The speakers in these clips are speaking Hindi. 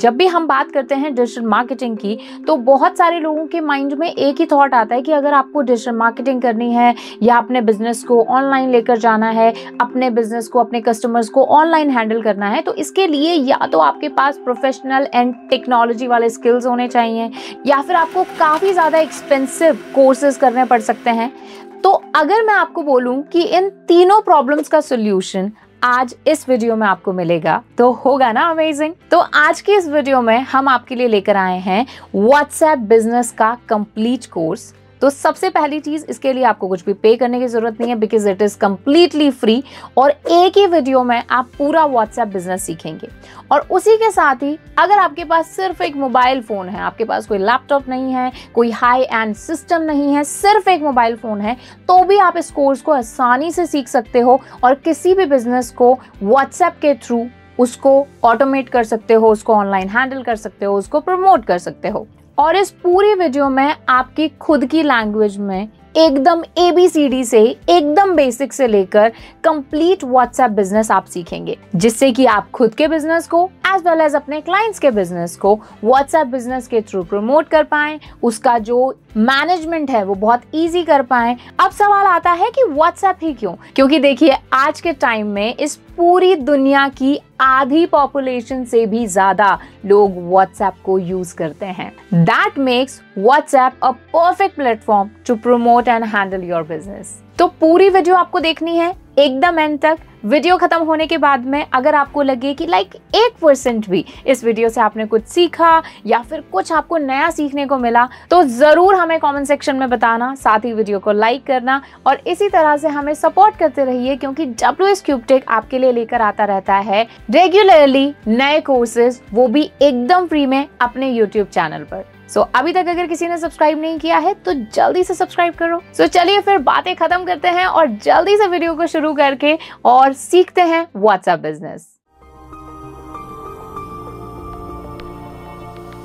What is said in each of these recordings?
जब भी हम बात करते हैं डिजिटल मार्केटिंग की तो बहुत सारे लोगों के माइंड में एक ही थॉट आता है कि अगर आपको डिजिटल मार्केटिंग करनी है या अपने बिजनेस को ऑनलाइन लेकर जाना है अपने बिजनेस को अपने कस्टमर्स को ऑनलाइन हैंडल करना है तो इसके लिए या तो आपके पास प्रोफेशनल एंड टेक्नोलॉजी वाले स्किल्स होने चाहिए या फिर आपको काफ़ी ज़्यादा एक्सपेंसिव कोर्सेज करने पड़ सकते हैं तो अगर मैं आपको बोलूं कि इन तीनों प्रॉब्लम्स का सोल्यूशन आज इस वीडियो में आपको मिलेगा तो होगा ना अमेजिंग तो आज की इस वीडियो में हम आपके लिए लेकर आए हैं व्हाट्सएप बिजनेस का कंप्लीट कोर्स तो सबसे पहली चीज़ इसके लिए आपको कुछ भी पे करने की ज़रूरत नहीं है because it is completely free और एक ही वीडियो में आप पूरा व्हाट्सएप बिजनेस सीखेंगे और उसी के साथ ही अगर आपके पास सिर्फ एक मोबाइल फ़ोन है आपके पास कोई लैपटॉप नहीं है कोई हाई एंड सिस्टम नहीं है सिर्फ एक मोबाइल फ़ोन है तो भी आप इस कोर्स को आसानी से सीख सकते हो और किसी भी बिजनेस को व्हाट्सएप के थ्रू उसको ऑटोमेट कर सकते हो उसको ऑनलाइन हैंडल कर सकते हो उसको प्रमोट कर सकते हो और इस पूरी वीडियो में आपकी खुद की लैंग्वेज में एकदम ए बी सी डी से एकदम बेसिक से लेकर कंप्लीट व्हाट्सएप बिजनेस आप सीखेंगे जिससे कि आप खुद के बिजनेस को एज वेल एज अपने क्लाइंट्स के बिजनेस को व्हाट्सएप बिजनेस के थ्रू प्रमोट कर पाए उसका जो मैनेजमेंट है वो बहुत ईजी कर पाए अब सवाल आता है कि व्हाट्सएप ही क्यों क्योंकि देखिए आज के टाइम में इस पूरी दुनिया की आधी पॉपुलेशन से भी ज्यादा लोग व्हाट्सएप को यूज करते हैं that makes WhatsApp a perfect platform to promote and handle your business तो पूरी वीडियो आपको देखनी है एकदम एंड तक वीडियो ख़त्म होने के बाद में अगर आपको लगे कि लाइक एक परसेंट भी इस वीडियो से आपने कुछ सीखा या फिर कुछ आपको नया सीखने को मिला तो ज़रूर हमें कमेंट सेक्शन में बताना साथ ही वीडियो को लाइक करना और इसी तरह से हमें सपोर्ट करते रहिए क्योंकि डब्ल्यू एस क्यूबटेक आपके लिए लेकर आता रहता है रेगुलरली नए कोर्सेज वो भी एकदम फ्री में अपने यूट्यूब चैनल पर सो so, अभी तक अगर किसी ने सब्सक्राइब नहीं किया है तो जल्दी से सब्सक्राइब करो सो so, चलिए फिर बातें खत्म करते हैं और जल्दी से वीडियो को शुरू करके और सीखते हैं व्हाट्सएप बिजनेस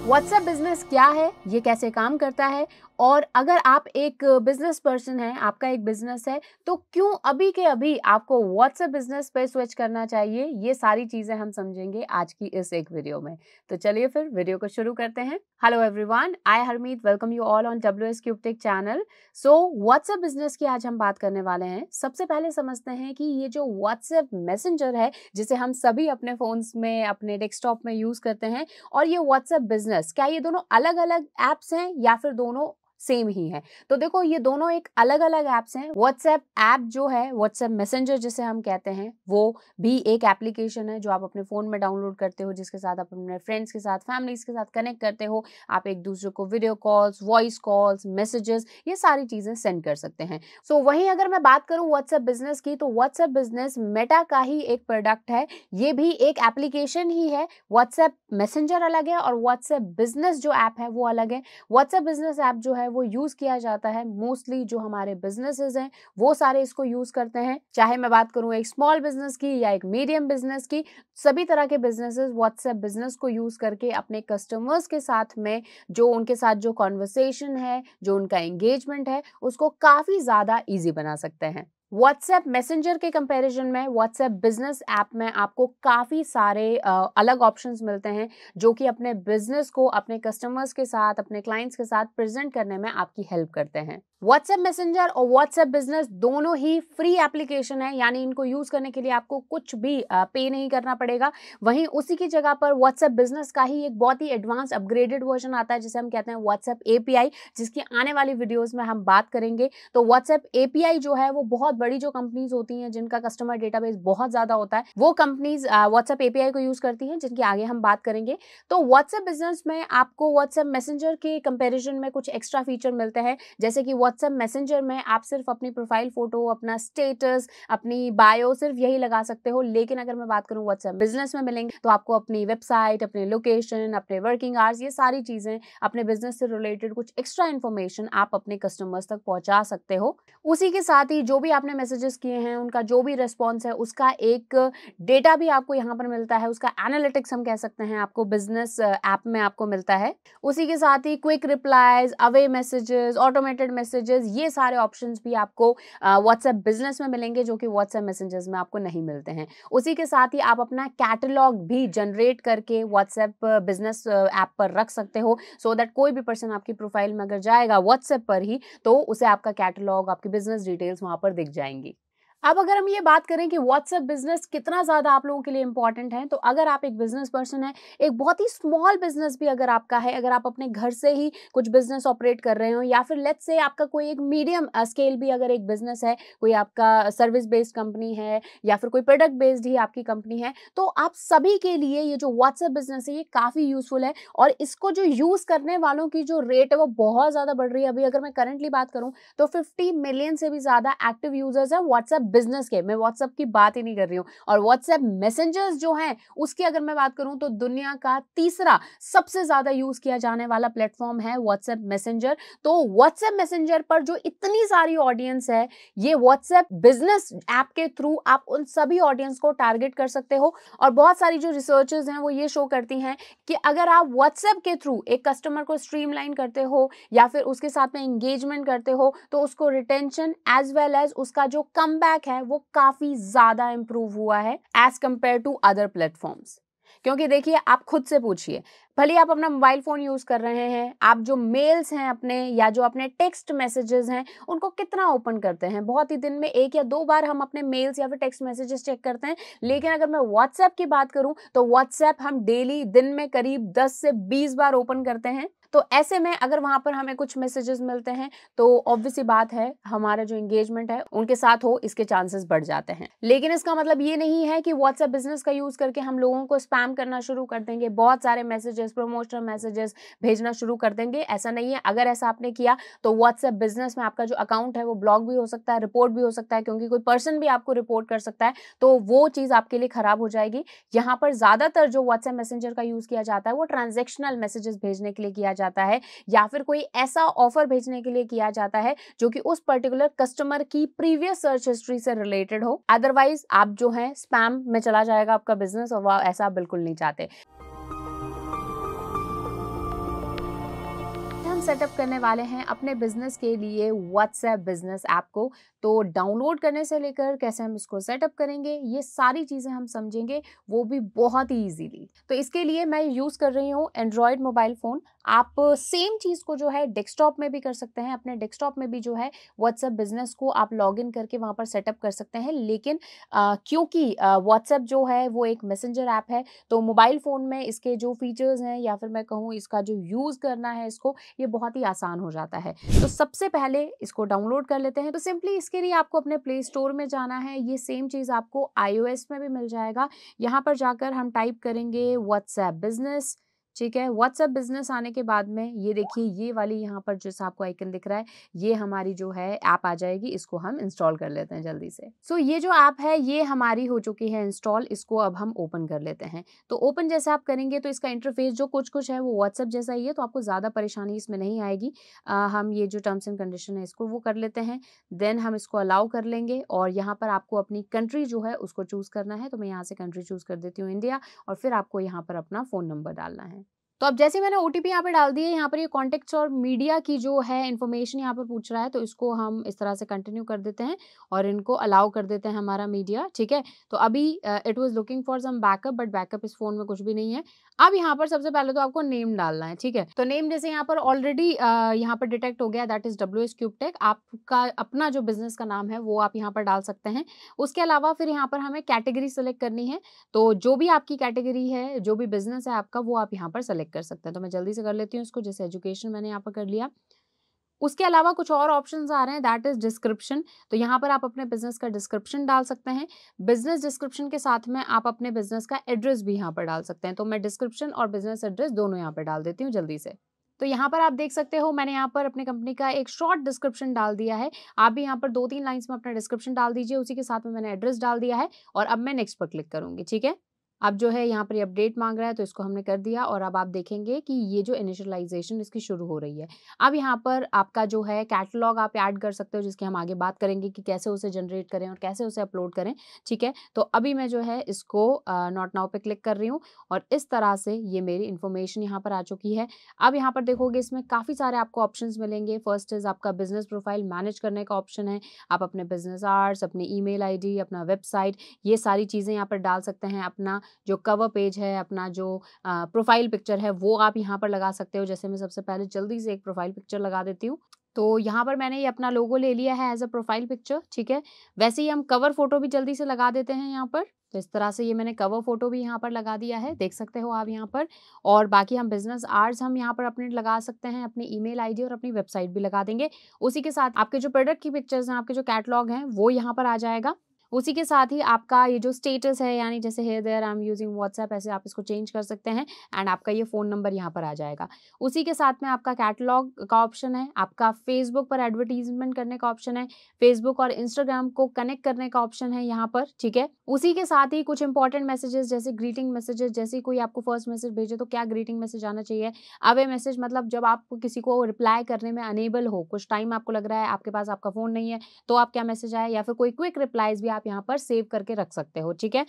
व्हाट्सएप बिजनेस क्या है ये कैसे काम करता है और अगर आप एक बिजनेस पर्सन हैं आपका एक बिजनेस है तो क्यों अभी के अभी आपको व्हाट्सएप बिजनेस पे स्विच करना चाहिए ये सारी चीज़ें हम समझेंगे आज की इस एक वीडियो में तो चलिए फिर वीडियो को शुरू करते हैं hello everyone I Harmeet welcome you all on W S cube tech channel so WhatsApp business की आज हम बात करने वाले हैं सबसे पहले समझते हैं कि ये जो व्हाट्सएप मैसेंजर है जिसे हम सभी अपने फ़ोन्स में अपने डेस्कटॉप में यूज़ करते हैं और ये व्हाट्सएप बिजनेस क्या ये दोनों अलग अलग एप्स हैं या फिर दोनों सेम ही है तो देखो ये दोनों एक अलग अलग ऐप्स हैं व्हाट्सएप ऐप जो है व्हाट्सएप मैसेंजर जिसे हम कहते हैं वो भी एक एप्लीकेशन है जो आप अपने फ़ोन में डाउनलोड करते हो जिसके साथ आप अपने फ्रेंड्स के साथ फैमिलीज के साथ कनेक्ट करते हो आप एक दूसरे को video calls voice calls messages ये सारी चीज़ें सेंड कर सकते हैं सो so, वहीं अगर मैं बात करूँ व्हाट्सएप बिजनेस की तो व्हाट्सएप बिजनेस मेटा का ही एक प्रोडक्ट है ये भी एक एप्लीकेशन ही है व्हाट्सएप मैसेंजर अलग है और व्हाट्सएप बिजनेस जो ऐप है वो अलग है व्हाट्सएप बिजनेस ऐप जो है है वो यूज़ किया जाता है मोस्टली जो हमारे बिजनेसेस हैं वो सारे इसको यूज़ करते हैं चाहे मैं बात करूँ एक स्मॉल बिजनेस की या एक मीडियम बिजनेस की सभी तरह के बिजनेसेस व्हाट्सएप बिजनेस को यूज़ करके अपने कस्टमर्स के साथ में जो उनके साथ जो कॉन्वर्सेशन है जो उनका एंगेजमेंट है उसको काफ़ी ज़्यादा ईजी बना सकते हैं व्हाट्सएप मैसेंजर के कंपैरिजन में व्हाट्सएप बिजनेस ऐप में आपको काफ़ी सारे अलग ऑप्शंस मिलते हैं जो कि अपने बिजनेस को अपने कस्टमर्स के साथ अपने क्लाइंट्स के साथ प्रेजेंट करने में आपकी हेल्प करते हैं व्हाट्सएप मैसेंजर और व्हाट्सएप बिजनेस दोनों ही फ्री एप्लीकेशन है यानी इनको यूज़ करने के लिए आपको कुछ भी पे नहीं करना पड़ेगा वहीं उसी की जगह पर व्हाट्सएप बिजनेस का ही एक बहुत ही एडवांस अपग्रेडेड वर्जन आता है जिसे हम कहते हैं व्हाट्सएप एपीआई जिसकी आने वाली वीडियोज़ में हम बात करेंगे तो व्हाट्सएप एपीआई जो है वो बहुत बड़ी जो कंपनीज होती हैं जिनका कस्टमर डेटाबेस बहुत ज्यादा होता है वो कंपनीज व्हाट्सएप एपीआई को यूज करती हैं जिनकी आगे हम बात करेंगे तो व्हाट्सएप बिजनेस में आपको व्हाट्सएप मैसेंजर के कंपेरिजन में कुछ एक्स्ट्रा फीचर मिलते हैं जैसे कि व्हाट्सएप मैसेंजर में आप सिर्फ अपनी प्रोफाइल फोटो अपना स्टेटस अपनी बायो सिर्फ यही लगा सकते हो लेकिन अगर मैं बात करूँ व्हाट्सएप बिजनेस में मिलेंगे तो आपको अपनी वेबसाइट अपने लोकेशन अपने वर्किंग आवर्स ये सारी चीज़ें अपने बिजनेस से रिलेटेड कुछ एक्स्ट्रा इन्फॉर्मेशन आप अपने कस्टमर्स तक पहुंचा सकते हो उसी के साथ ही जो भी आपने आपने मैसेजेस किए हैं उनका जो भी रिस्पॉन्स है उसका एक डेटा भी आपको यहाँ पर मिलता है उसका एनालिटिक्स हम कह सकते हैं आपको बिजनेस ऐप में आपको मिलता है उसी के साथ ही quick replies away messages automated messages ये सारे ऑप्शन भी आपको व्हाट्सएप बिजनेस में मिलेंगे जो कि व्हाट्सएप मैसेजेस में आपको नहीं मिलते हैं उसी के साथ ही आप अपना कैटलॉग भी जनरेट करके व्हाट्सएप बिजनेस ऐप पर रख सकते हो सो so दैट कोई भी पर्सन आपकी प्रोफाइल में अगर जाएगा व्हाट्सएप पर ही तो उसे आपका कैटलॉग आपकी बिजनेस डिटेल्स वहां पर दिख जाए जाएंगी अब अगर हम ये बात करें कि व्हाट्सएप बिजनेस कितना ज़्यादा आप लोगों के लिए इंपॉर्टेंट है तो अगर आप एक बिजनेस पर्सन है एक बहुत ही स्मॉल बिजनेस भी अगर आपका है अगर आप अपने घर से ही कुछ बिजनेस ऑपरेट कर रहे हो या फिर लेट्स से आपका कोई एक मीडियम स्केल भी अगर एक बिजनेस है कोई आपका सर्विस बेस्ड कंपनी है या फिर कोई प्रोडक्ट बेस्ड ही आपकी कंपनी है तो आप सभी के लिए ये जो व्हाट्सएप बिजनेस है ये काफ़ी यूजफुल है और इसको जो यूज़ करने वालों की जो रेट है वो बहुत ज़्यादा बढ़ रही है अभी अगर मैं करंटली बात करूँ तो फिफ्टी मिलियन से भी ज़्यादा एक्टिव यूजर्स है व्हाट्सएप बिजनेस के मैं व्हाट्सएप की बात ही नहीं कर रही हूँ और व्हाट्सएप मैसेंजर्स जो हैं उसकी अगर मैं बात करूँ तो दुनिया का तीसरा सबसे ज़्यादा यूज़ किया जाने वाला प्लेटफॉर्म है व्हाट्सएप मैसेंजर तो व्हाट्सएप मैसेंजर पर जो इतनी सारी ऑडियंस है ये व्हाट्सएप बिजनेस ऐप के थ्रू आप उन सभी ऑडियंस को टारगेट कर सकते हो और बहुत सारी जो रिसर्चेज हैं वो ये शो करती हैं कि अगर आप व्हाट्सएप के थ्रू एक कस्टमर को स्ट्रीमलाइन करते हो या फिर उसके साथ में एंगेजमेंट करते हो तो उसको रिटेंशन एज वेल एज उसका जो कम फीडबैक है वो काफ़ी ज़्यादा इंप्रूव हुआ है as compare to other platforms क्योंकि देखिए आप खुद से पूछिए भले आप अपना मोबाइल फ़ोन यूज़ कर रहे हैं आप जो मेल्स हैं अपने या जो अपने टेक्स्ट मैसेजेस हैं उनको कितना ओपन करते हैं बहुत ही दिन में एक या दो बार हम अपने मेल्स या फिर टेक्स्ट मैसेजेस चेक करते हैं लेकिन अगर मैं व्हाट्सएप की बात करूं तो व्हाट्सएप हम डेली दिन में करीब दस से बीस बार ओपन करते हैं तो ऐसे में अगर वहां पर हमें कुछ मैसेजेस मिलते हैं तो ऑब्वियसली बात है हमारा जो एंगेजमेंट है उनके साथ हो इसके चांसेस बढ़ जाते हैं लेकिन इसका मतलब ये नहीं है कि व्हाट्सएप बिजनेस का यूज़ करके हम लोगों को स्पैम करना शुरू कर देंगे बहुत सारे मैसेजेस प्रमोशनल मैसेजेस भेजना शुरू कर देंगे ऐसा नहीं है अगर ऐसा आपने किया तो व्हाट्सएप बिजनेस में आपका जो अकाउंट है वो ब्लॉक भी हो सकता है रिपोर्ट भी हो सकता है क्योंकि कोई पर्सन भी आपको रिपोर्ट कर सकता है तो वो चीज़ आपके लिए ख़राब हो जाएगी यहाँ पर ज़्यादातर जो व्हाट्सएप मैसेजर का यूज़ किया जाता है वो ट्रांजेक्शनल मैसेजेस भेजने के लिए किया जाता जाता है या फिर कोई ऐसा ऑफर भेजने के लिए किया जाता है जो कि उस पर्टिकुलर कस्टमर की प्रीवियस सर्च हिस्ट्री से रिलेटेड हो अदरवाइज आप जो है स्पैम में चला जाएगा आपका बिजनेस और वह ऐसा बिल्कुल नहीं चाहते सेटअप करने वाले हैं अपने बिजनेस के लिए व्हाट्सएप बिजनेस ऐप को तो डाउनलोड करने से लेकर कैसे हम इसको सेटअप करेंगे ये सारी चीज़ें हम समझेंगे वो भी बहुत ही ईजीली तो इसके लिए मैं यूज़ कर रही हूँ एंड्रॉयड मोबाइल फ़ोन आप सेम चीज़ को जो है डेस्कटॉप में भी कर सकते हैं अपने डेस्कटॉप में भी जो है व्हाट्सएप बिजनेस को आप लॉग इन करके वहाँ पर सेटअप कर सकते हैं लेकिन क्योंकि व्हाट्सएप जो है वो एक मैसेंजर ऐप है तो मोबाइल फ़ोन में इसके जो फीचर्स हैं या फिर मैं कहूँ इसका जो यूज़ करना है इसको ये बहुत ही आसान हो जाता है तो सबसे पहले इसको डाउनलोड कर लेते हैं तो सिंपली इसके लिए आपको अपने प्ले स्टोर में जाना है ये सेम चीज़ आपको आई में भी मिल जाएगा यहाँ पर जाकर हम टाइप करेंगे व्हाट्सएप बिजनेस ठीक है व्हाट्सएप बिजनेस आने के बाद में ये देखिए ये वाली यहाँ पर जो आपको आइकन दिख रहा है ये हमारी जो है ऐप आ जाएगी इसको हम इंस्टॉल कर लेते हैं जल्दी से सो so, ये जो ऐप है ये हमारी हो चुकी है इंस्टॉल इसको अब हम ओपन कर लेते हैं तो ओपन जैसे आप करेंगे तो इसका इंटरफेस जो कुछ कुछ है वो व्हाट्सअप जैसा ही है तो आपको ज़्यादा परेशानी इसमें नहीं आएगी आ, हम ये जो टर्म्स एंड कंडीशन है इसको वो कर लेते हैं देन हम इसको अलाउ कर लेंगे और यहाँ पर आपको अपनी कंट्री जो है उसको चूज़ करना है तो मैं यहाँ से कंट्री चूज़ कर देती हूँ इंडिया और फिर आपको यहाँ पर अपना फ़ोन नंबर डालना है तो अब जैसे मैंने ओ टी यहाँ पर डाल दी है यहाँ पर ये कॉन्टेक्ट्स और मीडिया की जो है इन्फॉर्मेशन यहाँ पर पूछ रहा है तो इसको हम इस तरह से कंटिन्यू कर देते हैं और इनको अलाउ कर देते हैं हमारा मीडिया ठीक है तो अभी it was looking for some backup but backup इस फोन में कुछ भी नहीं है अब यहाँ पर सबसे पहले तो आपको नेम डालना है ठीक है तो नेम जैसे यहाँ पर ऑलरेडी यहाँ पर डिटेक्ट हो गया that is W S tech आपका अपना जो बिजनेस का नाम है वो आप यहाँ पर डाल सकते हैं उसके अलावा फिर यहाँ पर हमें कैटेगरी सेलेक्ट करनी है तो जो भी आपकी कैटेगरी है जो भी बिजनेस है आपका वो आप यहाँ पर सेलेक्ट चेक कर सकते हैं तो मैं जल्दी से कर लेती हूँ इसको जैसे एजुकेशन मैंने यहाँ पर कर लिया उसके अलावा कुछ और ऑप्शंस आ रहे हैं दैट इज़ डिस्क्रिप्शन तो यहाँ पर आप अपने बिजनेस का डिस्क्रिप्शन डाल सकते हैं बिजनेस डिस्क्रिप्शन के साथ में आप अपने बिजनेस का एड्रेस भी यहाँ पर डाल सकते हैं तो मैं डिस्क्रिप्शन और बिजनेस एड्रेस दोनों यहाँ पर डाल देती हूँ जल्दी से तो यहाँ पर आप देख सकते हो मैंने यहाँ पर अपने कंपनी का एक शॉर्ट डिस्क्रिप्शन डाल दिया है आप भी यहाँ पर दो तीन लाइन्स में अपना डिस्क्रिप्शन डाल दीजिए उसी के साथ में मैंने एड्रेस डाल दिया है और अब मैं नेक्स्ट पर क्लिक करूंगी ठीक है अब जो है यहाँ पर ये अपडेट मांग रहा है तो इसको हमने कर दिया और अब आप देखेंगे कि ये जो इनिशलाइजेशन इसकी शुरू हो रही है अब यहाँ पर आपका जो है कैटलॉग आप ऐड कर सकते हो जिसकी हम आगे बात करेंगे कि कैसे उसे जनरेट करें और कैसे उसे अपलोड करें ठीक है तो अभी मैं जो है इसको नॉट नाउ पे क्लिक कर रही हूँ और इस तरह से ये मेरी इन्फॉर्मेशन यहाँ पर आ चुकी है अब यहाँ पर देखोगे इसमें काफ़ी सारे आपको ऑप्शन मिलेंगे फर्स्ट इज़ आपका बिजनेस प्रोफाइल मैनेज करने का ऑप्शन है आप अपने बिजनेस आर्ट्स अपने ई मेल अपना वेबसाइट ये सारी चीज़ें यहाँ पर डाल सकते हैं अपना जो कवर पेज है अपना जो प्रोफाइल पिक्चर है वो आप यहाँ पर लगा सकते हो जैसे मैं सबसे पहले जल्दी से एक प्रोफाइल पिक्चर लगा देती हूँ तो यहाँ पर मैंने ये अपना लोगो ले लिया है एज अ प्रोफाइल पिक्चर ठीक है वैसे ही हम कवर फोटो भी जल्दी से लगा देते हैं यहाँ पर तो इस तरह से ये मैंने कवर फोटो भी यहाँ पर लगा दिया है देख सकते हो आप यहाँ पर और बाकी हम बिजनेस आर्ट्स हम यहाँ पर अपने लगा सकते हैं अपनी ईमेल आईडी और अपनी वेबसाइट भी लगा देंगे उसी के साथ आपके जो प्रोडक्ट की पिक्चर्स हैं आपके जो कैटलॉग हैं वो यहाँ पर आ जाएगा उसी के साथ ही आपका ये जो स्टेटस है यानी जैसे hey there I am using WhatsApp ऐसे आप इसको चेंज कर सकते हैं एंड आपका ये फ़ोन नंबर यहाँ पर आ जाएगा उसी के साथ में आपका कैटलॉग का ऑप्शन है आपका फेसबुक पर एडवर्टीजमेंट करने का ऑप्शन है फेसबुक और इंस्टाग्राम को कनेक्ट करने का ऑप्शन है यहाँ पर ठीक है उसी के साथ ही कुछ इंपॉर्टेंट मैसेजेस जैसे ग्रीटिंग मैसेजेस जैसे कोई आपको फर्स्ट मैसेज भेजे तो क्या ग्रीटिंग मैसेज आना चाहिए अवे मैसेज मतलब जब आप किसी को रिप्लाई करने में अनेबल हो कुछ टाइम आपको लग रहा है आपके पास आपका फ़ोन नहीं है तो आप क्या मैसेज आए या फिर कोई क्विक रिप्लाइज भी आप आप यहाँ पर सेव करके रख सकते हो ठीक है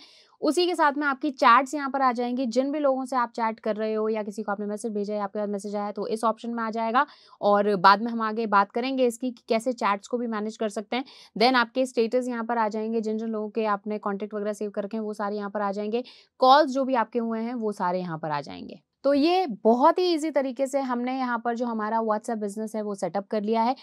उसी के साथ में आपकी चैट्स यहाँ पर आ जाएंगी जिन भी लोगों से आप चैट कर रहे हो या किसी को आपने मैसेज भेजा है आपके पास मैसेज आया तो इस ऑप्शन में आ जाएगा और बाद में हम आगे बात करेंगे इसकी कि कैसे चैट्स को भी मैनेज कर सकते हैं देन आपके स्टेटस यहाँ पर आ जाएंगे जिन जिन लोगों के आपने कॉन्टेक्ट वगैरह सेव करके हैं वो सारे यहाँ पर आ जाएंगे कॉल्स जो भी आपके हुए हैं वो सारे यहाँ पर आ जाएंगे तो ये बहुत ही ईजी तरीके से हमने यहाँ पर जो हमारा व्हाट्सएप बिजनेस है वो सेटअप कर लिया है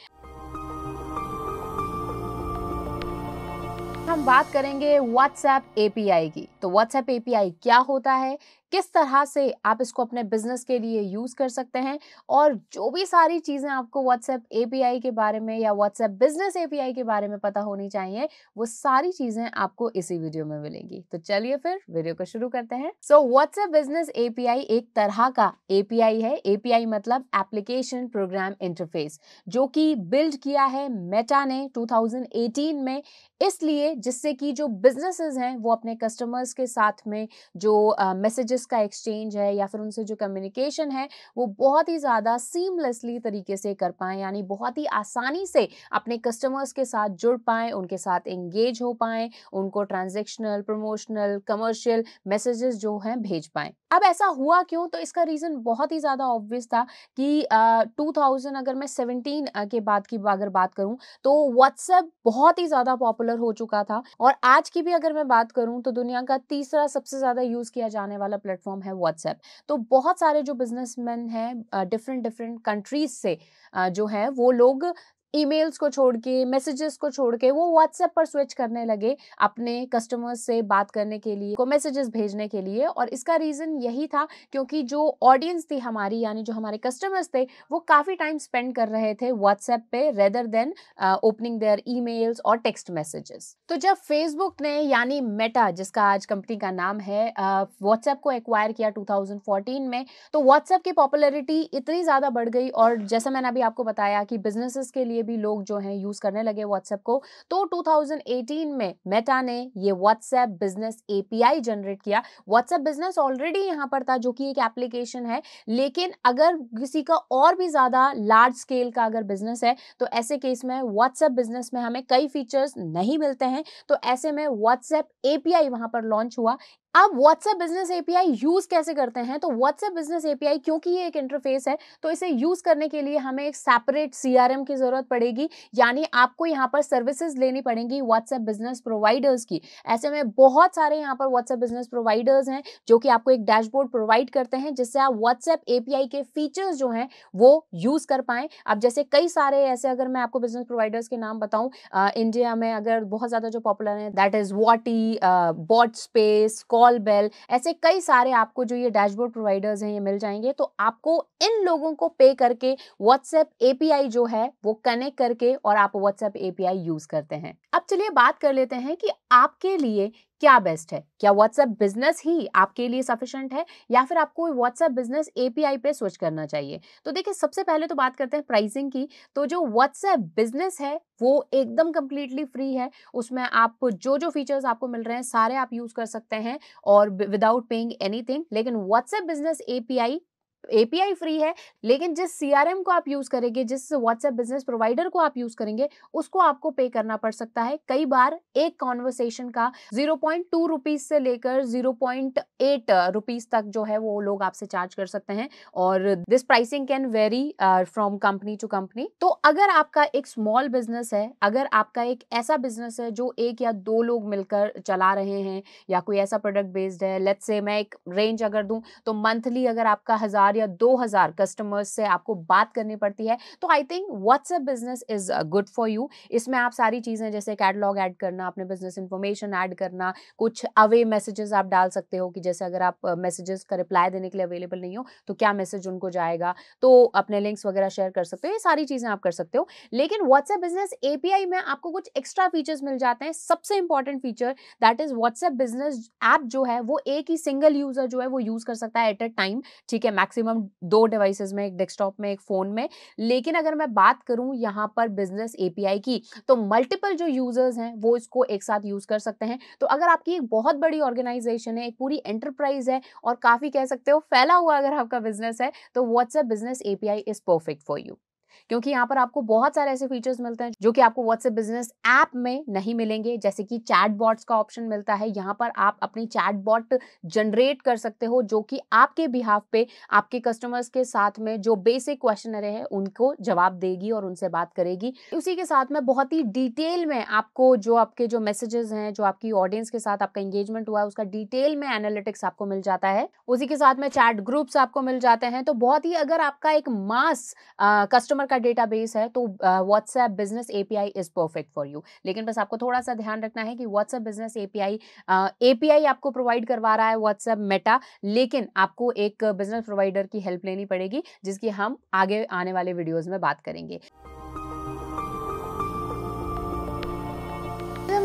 हम बात करेंगे व्हाट्सएप एपीआई की तो व्हाट्सएप एपीआई क्या होता है किस तरह से आप इसको अपने बिजनेस के लिए यूज़ कर सकते हैं और जो भी सारी चीज़ें आपको व्हाट्सएप एपीआई के बारे में या व्हाट्सएप बिजनेस एपीआई के बारे में पता होनी चाहिए वो सारी चीज़ें आपको इसी वीडियो में मिलेंगी तो चलिए फिर वीडियो को शुरू करते हैं सो व्हाट्सएप बिजनेस एपीआई एक तरह का एपीआई है एपीआई मतलब एप्लीकेशन प्रोग्राम इंटरफेस जो कि बिल्ड किया है मेटा ने 2018 में इसलिए जिससे कि जो बिजनेसेस हैं वो अपने कस्टमर्स के साथ में जो मैसेजेस uh, मैसेजेस का एक्सचेंज है या फिर उनसे जो कम्युनिकेशन है वो बहुत ही ज़्यादा सीमलेसली तरीके से कर पाएँ यानी बहुत ही आसानी से अपने कस्टमर्स के साथ जुड़ पाएँ उनके साथ एंगेज हो पाएँ उनको ट्रांजेक्शनल प्रमोशनल कमर्शियल मैसेजेस जो हैं भेज पाएँ अब ऐसा हुआ क्यों तो इसका रीज़न बहुत ही ज़्यादा ऑब्वियस था कि टू थाउजेंड अगर मैं सेवनटीन के बाद की अगर बात करूँ तो व्हाट्सएप बहुत ही ज़्यादा पॉपुलर हो चुका था और आज की भी अगर मैं बात करूँ तो दुनिया का तीसरा सबसे ज़्यादा यूज़ किया जाने वाला प्लेटफॉर्म है व्हाट्सएप तो बहुत सारे जो बिजनेसमैन हैं डिफरेंट डिफरेंट कंट्रीज से जो है वो लोग ईमेल्स को छोड़ के मैसेजेस को छोड़ के वो व्हाट्सएप पर स्विच करने लगे अपने कस्टमर्स से बात करने के लिए को मैसेजेस भेजने के लिए और इसका रीज़न यही था क्योंकि जो ऑडियंस थी हमारी यानी जो हमारे कस्टमर्स थे वो काफ़ी टाइम स्पेंड कर रहे थे व्हाट्सएप पे रेदर देन ओपनिंग देयर ई और टेक्स्ट मैसेजेस तो जब फेसबुक ने यानी मेटा जिसका आज कंपनी का नाम है व्हाट्सएप uh, को एक्वायर किया टू में तो व्हाट्सएप की पॉपुलरिटी इतनी ज़्यादा बढ़ गई और जैसा मैंने अभी आपको बताया कि बिजनेसिस के लिए लिए भी लोग जो हैं यूज़ करने लगे व्हाट्सएप को तो 2018 में मेटा ने ये व्हाट्सएप बिजनेस एपीआई जनरेट किया व्हाट्सएप बिजनेस ऑलरेडी यहां पर था जो कि एक एप्लीकेशन है लेकिन अगर किसी का और भी ज़्यादा लार्ज स्केल का अगर बिजनेस है तो ऐसे केस में व्हाट्सएप बिजनेस में हमें कई फीचर्स नहीं मिलते हैं तो ऐसे में व्हाट्सएप एपीआई वहां पर लॉन्च हुआ आप व्हाट्सएप बिजनेस एपीआई यूज कैसे करते हैं तो व्हाट्सएप बिजनेस एपीआई क्योंकि ये एक इंटरफेस है तो इसे यूज करने के लिए हमें एक सेपरेट सीआरएम की जरूरत पड़ेगी यानी आपको यहाँ पर सर्विसेज लेनी पड़ेंगी व्हाट्सएप बिजनेस प्रोवाइडर्स की ऐसे में बहुत सारे यहाँ पर व्हाट्सएप बिजनेस प्रोवाइडर्स हैं जो कि आपको एक डैशबोर्ड प्रोवाइड करते हैं जिससे आप व्हाट्सएप एपीआई के फीचर्स जो हैं वो यूज कर पाए अब जैसे कई सारे ऐसे अगर मैं आपको बिजनेस प्रोवाइडर्स के नाम बताऊँ इंडिया में अगर बहुत ज्यादा जो पॉपुलर है that is Wati Botspace Callbell ऐसे कई सारे आपको जो ये डैशबोर्ड प्रोवाइडर्स हैं ये मिल जाएंगे तो आपको इन लोगों को पे करके व्हाट्सएप एपीआई जो है वो कनेक्ट करके और आप व्हाट्सएप एपीआई यूज करते हैं अब चलिए बात कर लेते हैं कि आपके लिए क्या बेस्ट है क्या व्हाट्सएप बिजनेस ही आपके लिए सफिशियंट है या फिर आपको व्हाट्सएप बिजनेस एपीआई पे स्विच करना चाहिए तो देखिए सबसे पहले तो बात करते हैं प्राइसिंग की तो जो व्हाट्सएप बिजनेस है वो एकदम कम्प्लीटली फ्री है उसमें आप जो जो फीचर्स आपको मिल रहे हैं सारे आप यूज़ कर सकते हैं और विदाउट पेइंग एनीथिंग लेकिन WhatsApp business API API free है लेकिन जिस सीआरएम को आप यूज करेंगे जिस व्हाट्सएप बिजनेस प्रोवाइडर को आप यूज करेंगे उसको आपको पे करना पड़ सकता है कई बार एक कॉन्वर्सेशन का जीरो पॉइंट टू रुपीज से लेकर जीरो पॉइंट एट रुपीज तक जो है वो लोग आपसे चार्ज कर सकते हैं और this pricing can vary from company to company तो अगर आपका एक स्मॉल बिजनेस है अगर आपका एक ऐसा बिजनेस है जो एक या दो लोग मिलकर चला रहे हैं या कोई ऐसा प्रोडक्ट बेस्ड है लेट से मैं एक रेंज अगर दूं तो मंथली अगर आपका हजार हजार या दो हजार कस्टमर्स से आपको बात करनी पड़ती है तो I think WhatsApp business is good for you इसमें आप सारी चीज़ें जैसे कैटलॉग ऐड करना अपने बिजनेस इंफॉर्मेशन ऐड करना कुछ अवे मैसेजेस आप डाल सकते हो कि जैसे अगर आप मैसेजेस uh, का रिप्लाई देने के लिए अवेलेबल नहीं हो तो क्या मैसेज उनको जाएगा तो अपने लिंक्स वगैरह शेयर कर सकते हो ये सारी चीज़ें आप कर सकते हो लेकिन व्हाट्सएप बिजनेस एपीआई में आपको कुछ एक्स्ट्रा फीचर्स मिल जाते हैं सबसे important feature that is WhatsApp business app जो है वो एक ही सिंगल यूजर जो है वो यूज कर सकता है एट अ टाइम ठीक है मैक्सिम मैक्सिमम दो डिवाइसेस में एक डेस्कटॉप में एक फ़ोन में लेकिन अगर मैं बात करूं यहाँ पर बिजनेस एपीआई की तो मल्टीपल जो यूज़र्स हैं वो इसको एक साथ यूज़ कर सकते हैं तो अगर आपकी एक बहुत बड़ी ऑर्गेनाइजेशन है एक पूरी एंटरप्राइज है और काफ़ी कह सकते हो फैला हुआ अगर आपका बिजनेस है तो WhatsApp business API is perfect for you क्योंकि यहाँ पर आपको बहुत सारे ऐसे फीचर्स मिलते हैं जो कि आपको व्हाट्सएप बिजनेस ऐप में नहीं मिलेंगे जैसे कि चैट बॉट्स का ऑप्शन मिलता है यहाँ पर आप अपनी चैट बॉट जनरेट कर सकते हो जो कि आपके बिहाफ पे आपके कस्टमर्स के साथ में जो बेसिक क्वेश्चन है उनको जवाब देगी और उनसे बात करेगी उसी के साथ में बहुत ही डिटेल में आपको जो आपके जो मैसेजेस हैं जो आपकी ऑडियंस के साथ आपका एंगेजमेंट हुआ है उसका डिटेल में एनालिटिक्स आपको मिल जाता है उसी के साथ में चैट ग्रुप्स आपको मिल जाते हैं तो बहुत ही अगर आपका एक मास कस्टमर कस्टमर का डेटा बेस है तो WhatsApp business API is perfect for you लेकिन बस आपको थोड़ा सा ध्यान रखना है कि व्हाट्सएप बिजनेस एपीआई एपीआई आपको प्रोवाइड करवा रहा है व्हाट्सएप मेटा लेकिन आपको एक बिजनेस प्रोवाइडर की हेल्प लेनी पड़ेगी जिसकी हम आगे आने वाले वीडियोज में बात करेंगे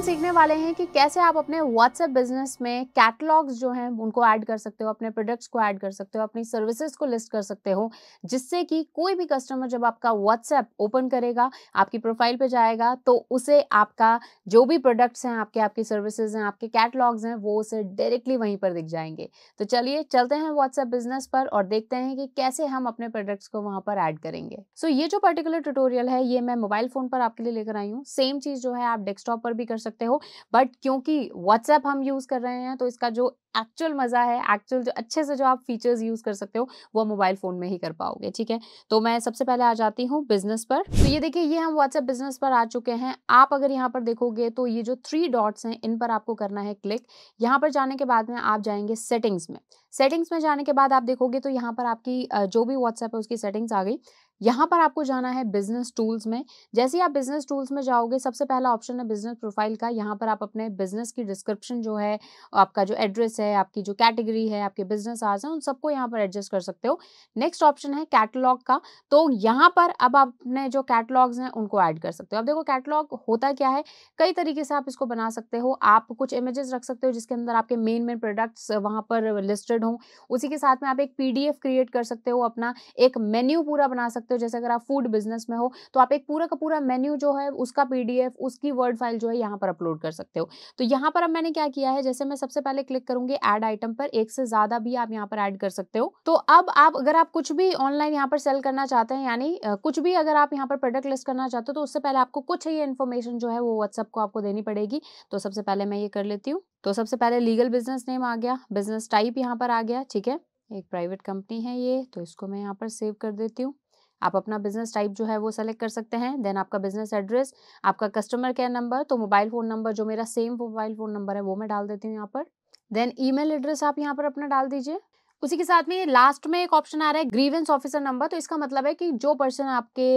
सीखने वाले हैं कि कैसे आप अपने व्हाट्सएप बिजनेस में कैटलॉग्स जो हैं उनको ऐड कर सकते हो अपने प्रोडक्ट्स को ऐड कर सकते हो अपनी सर्विसेज को लिस्ट कर सकते हो जिससे कि कोई भी कस्टमर जब आपका व्हाट्सएप ओपन करेगा आपकी प्रोफाइल पे जाएगा तो उसे आपका जो भी प्रोडक्ट्स हैं आपके आपकी सर्विसेज हैं आपके कैटलॉग्स हैं वो उसे डायरेक्टली वहीं पर दिख जाएंगे तो चलिए चलते हैं व्हाट्सएप बिजनेस पर और देखते हैं कि कैसे हम अपने प्रोडक्ट्स को वहाँ पर ऐड करेंगे सो so, ये जो पर्टिकुलर ट्यूटोरियल है ये मैं मोबाइल फ़ोन पर आपके लिए लेकर आई हूँ सेम चीज़ जो है आप डेस्कटॉप पर भी कर सकते सकते हो बट क्योंकि व्हाट्सएप हम यूज़ कर रहे हैं तो इसका जो एक्चुअल मज़ा है एक्चुअल जो अच्छे से जो आप फीचर्स यूज़ कर सकते हो वो मोबाइल फ़ोन में ही कर पाओगे ठीक है तो मैं सबसे पहले आ जाती हूँ बिजनेस पर तो ये देखिए ये हम व्हाट्सएप बिजनेस पर आ चुके हैं आप अगर यहाँ पर देखोगे तो ये जो थ्री डॉट्स हैं इन पर आपको करना है क्लिक यहाँ पर जाने के बाद में आप जाएंगे सेटिंग्स में सेटिंग्स में जाने के बाद आप देखोगे तो यहाँ पर आपकी जो भी व्हाट्सएप है उसकी सेटिंग्स आ गई यहाँ पर आपको जाना है बिजनेस टूल्स में जैसे ही आप बिजनेस टूल्स में जाओगे सबसे पहला ऑप्शन है बिजनेस प्रोफाइल का यहाँ पर आप अपने बिजनेस की डिस्क्रिप्शन जो है आपका जो एड्रेस है आपकी जो कैटेगरी है आपके बिजनेस आज हैं उन सबको यहाँ पर एडजस्ट कर सकते हो नेक्स्ट ऑप्शन है कैटलॉग का तो यहाँ पर अब आपने जो कैटलॉग्स हैं उनको ऐड कर सकते हो अब देखो कैटलॉग होता क्या है कई तरीके से आप इसको बना सकते हो आप कुछ इमेजेस रख सकते हो जिसके अंदर आपके मेन मेन प्रोडक्ट्स वहाँ पर लिस्टेड हों उसी के साथ में आप एक पी क्रिएट कर सकते हो अपना एक मेन्यू पूरा बना सकते सकते हो जैसे अगर आप फूड बिजनेस में हो तो आप एक पूरा का पूरा मेन्यू जो है उसका पीडीएफ उसकी वर्ड फाइल जो है यहाँ पर अपलोड कर सकते हो तो यहाँ पर अब मैंने क्या किया है जैसे मैं सबसे पहले क्लिक करूंगी एड आइटम पर एक से ज्यादा भी आप यहाँ पर एड कर सकते हो तो अब आप अगर आप कुछ भी ऑनलाइन यहाँ पर सेल करना चाहते हैं यानी कुछ भी अगर आप यहाँ पर प्रोडक्ट लिस्ट करना चाहते हो तो उससे पहले आपको कुछ ही इन्फॉर्मेशन जो है वो व्हाट्सअप को आपको देनी पड़ेगी तो सबसे पहले मैं ये कर लेती हूँ तो सबसे पहले लीगल बिजनेस नेम आ गया बिजनेस टाइप यहाँ पर आ गया ठीक है एक प्राइवेट कंपनी है ये तो इसको मैं यहाँ पर सेव कर देती हूँ आप अपना बिजनेस टाइप जो है वो सेलेक्ट कर सकते हैं देन आपका बिजनेस एड्रेस आपका कस्टमर केयर नंबर तो मोबाइल फ़ोन नंबर जो मेरा सेम मोबाइल फ़ोन नंबर है वो मैं डाल देती हूँ यहाँ पर देन ईमेल एड्रेस आप यहाँ पर अपना डाल दीजिए उसी के साथ में लास्ट में एक ऑप्शन आ रहा है ग्रीवेंस ऑफिसर नंबर तो इसका मतलब है कि जो पर्सन आपके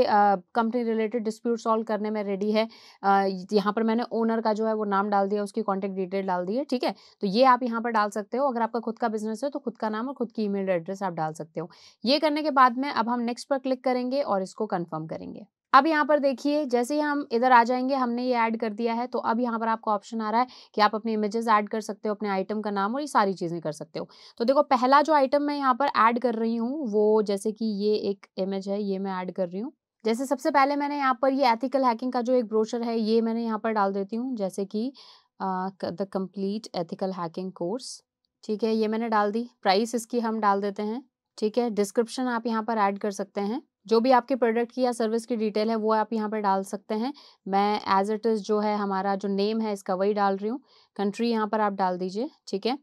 कंपनी रिलेटेड डिस्प्यूट सॉल्व करने में रेडी है यहाँ पर मैंने ओनर का जो है वो नाम डाल दिया उसकी कॉन्टैक्ट डिटेल डाल दी है ठीक है तो ये आप यहाँ पर डाल सकते हो अगर आपका खुद का बिजनेस है तो खुद का नाम और खुद की ईमेल एड्रेस आप डाल सकते हो ये करने के बाद में अब हम नेक्स्ट पर क्लिक करेंगे और इसको कन्फर्म करेंगे अब यहाँ पर देखिए जैसे ही हम इधर आ जाएंगे हमने ये ऐड कर दिया है तो अब यहाँ पर आपका ऑप्शन आ रहा है कि आप अपने इमेजेस ऐड कर सकते हो अपने आइटम का नाम और ये सारी चीज़ें कर सकते हो तो देखो पहला जो आइटम मैं यहाँ पर ऐड कर रही हूँ वो जैसे कि ये एक इमेज है ये मैं ऐड कर रही हूँ जैसे सबसे पहले मैंने यहाँ पर ये एथिकल हैकिंग का जो एक ब्रोशर है ये मैंने यहाँ पर डाल देती हूँ जैसे कि the complete ethical hacking course ठीक है ये मैंने डाल दी प्राइस इसकी हम डाल देते हैं ठीक है डिस्क्रिप्शन आप यहाँ पर ऐड कर सकते हैं जो भी आपके प्रोडक्ट की या सर्विस की डिटेल है वो आप यहाँ पर डाल सकते हैं मैं एज इट इज़ जो है हमारा जो नेम है इसका वही डाल रही हूँ कंट्री यहाँ पर आप डाल दीजिए ठीक है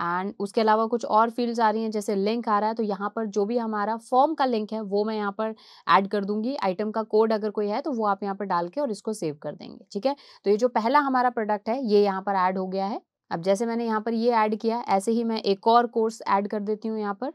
एंड उसके अलावा कुछ और फील्ड्स आ रही हैं जैसे लिंक आ रहा है तो यहाँ पर जो भी हमारा फॉर्म का लिंक है वो मैं यहाँ पर ऐड कर दूंगी आइटम का कोड अगर कोई है तो वो आप यहाँ पर डाल के और इसको सेव कर देंगे ठीक है तो ये जो पहला हमारा प्रोडक्ट है ये यहाँ पर ऐड हो गया है अब जैसे मैंने यहाँ पर ये ऐड किया ऐसे ही मैं एक और कोर्स ऐड कर देती हूँ यहाँ पर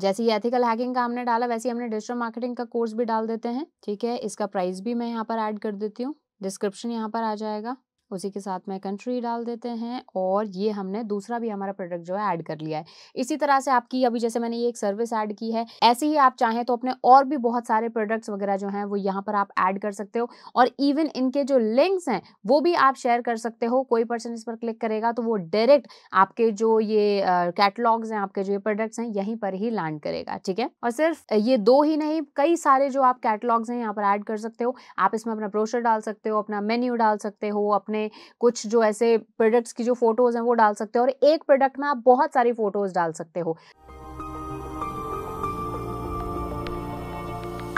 जैसे ही एथिकल हैकिंग का हमने डाला वैसे हमने डिजिटल मार्केटिंग का कोर्स भी डाल देते हैं ठीक है इसका प्राइस भी मैं यहाँ पर ऐड कर देती हूँ डिस्क्रिप्शन यहाँ पर आ जाएगा उसी के साथ में कंट्री डाल देते हैं और ये हमने दूसरा भी हमारा प्रोडक्ट जो है ऐड कर लिया है इसी तरह से आपकी अभी जैसे मैंने ये एक सर्विस ऐड की है ऐसे ही आप चाहें तो अपने और भी बहुत सारे प्रोडक्ट्स वगैरह जो हैं वो यहाँ पर आप ऐड कर सकते हो और इवन इनके जो लिंक्स हैं वो भी आप शेयर कर सकते हो कोई पर्सन इस पर क्लिक करेगा तो वो डायरेक्ट आपके जो ये कैटलॉग्स हैं आपके जो ये प्रोडक्ट्स हैं यहीं पर ही लैंड करेगा ठीक है और सिर्फ ये दो ही नहीं कई सारे जो आप कैटलॉग्स हैं यहाँ पर ऐड कर सकते हो आप इसमें अपना ब्रोशर डाल सकते हो अपना मेन्यू डाल सकते हो अपने में कुछ जो ऐसे प्रोडक्ट्स की जो फोटोज़ हैं वो डाल सकते हो और एक प्रोडक्ट में आप बहुत सारी फ़ोटोज़ डाल सकते हो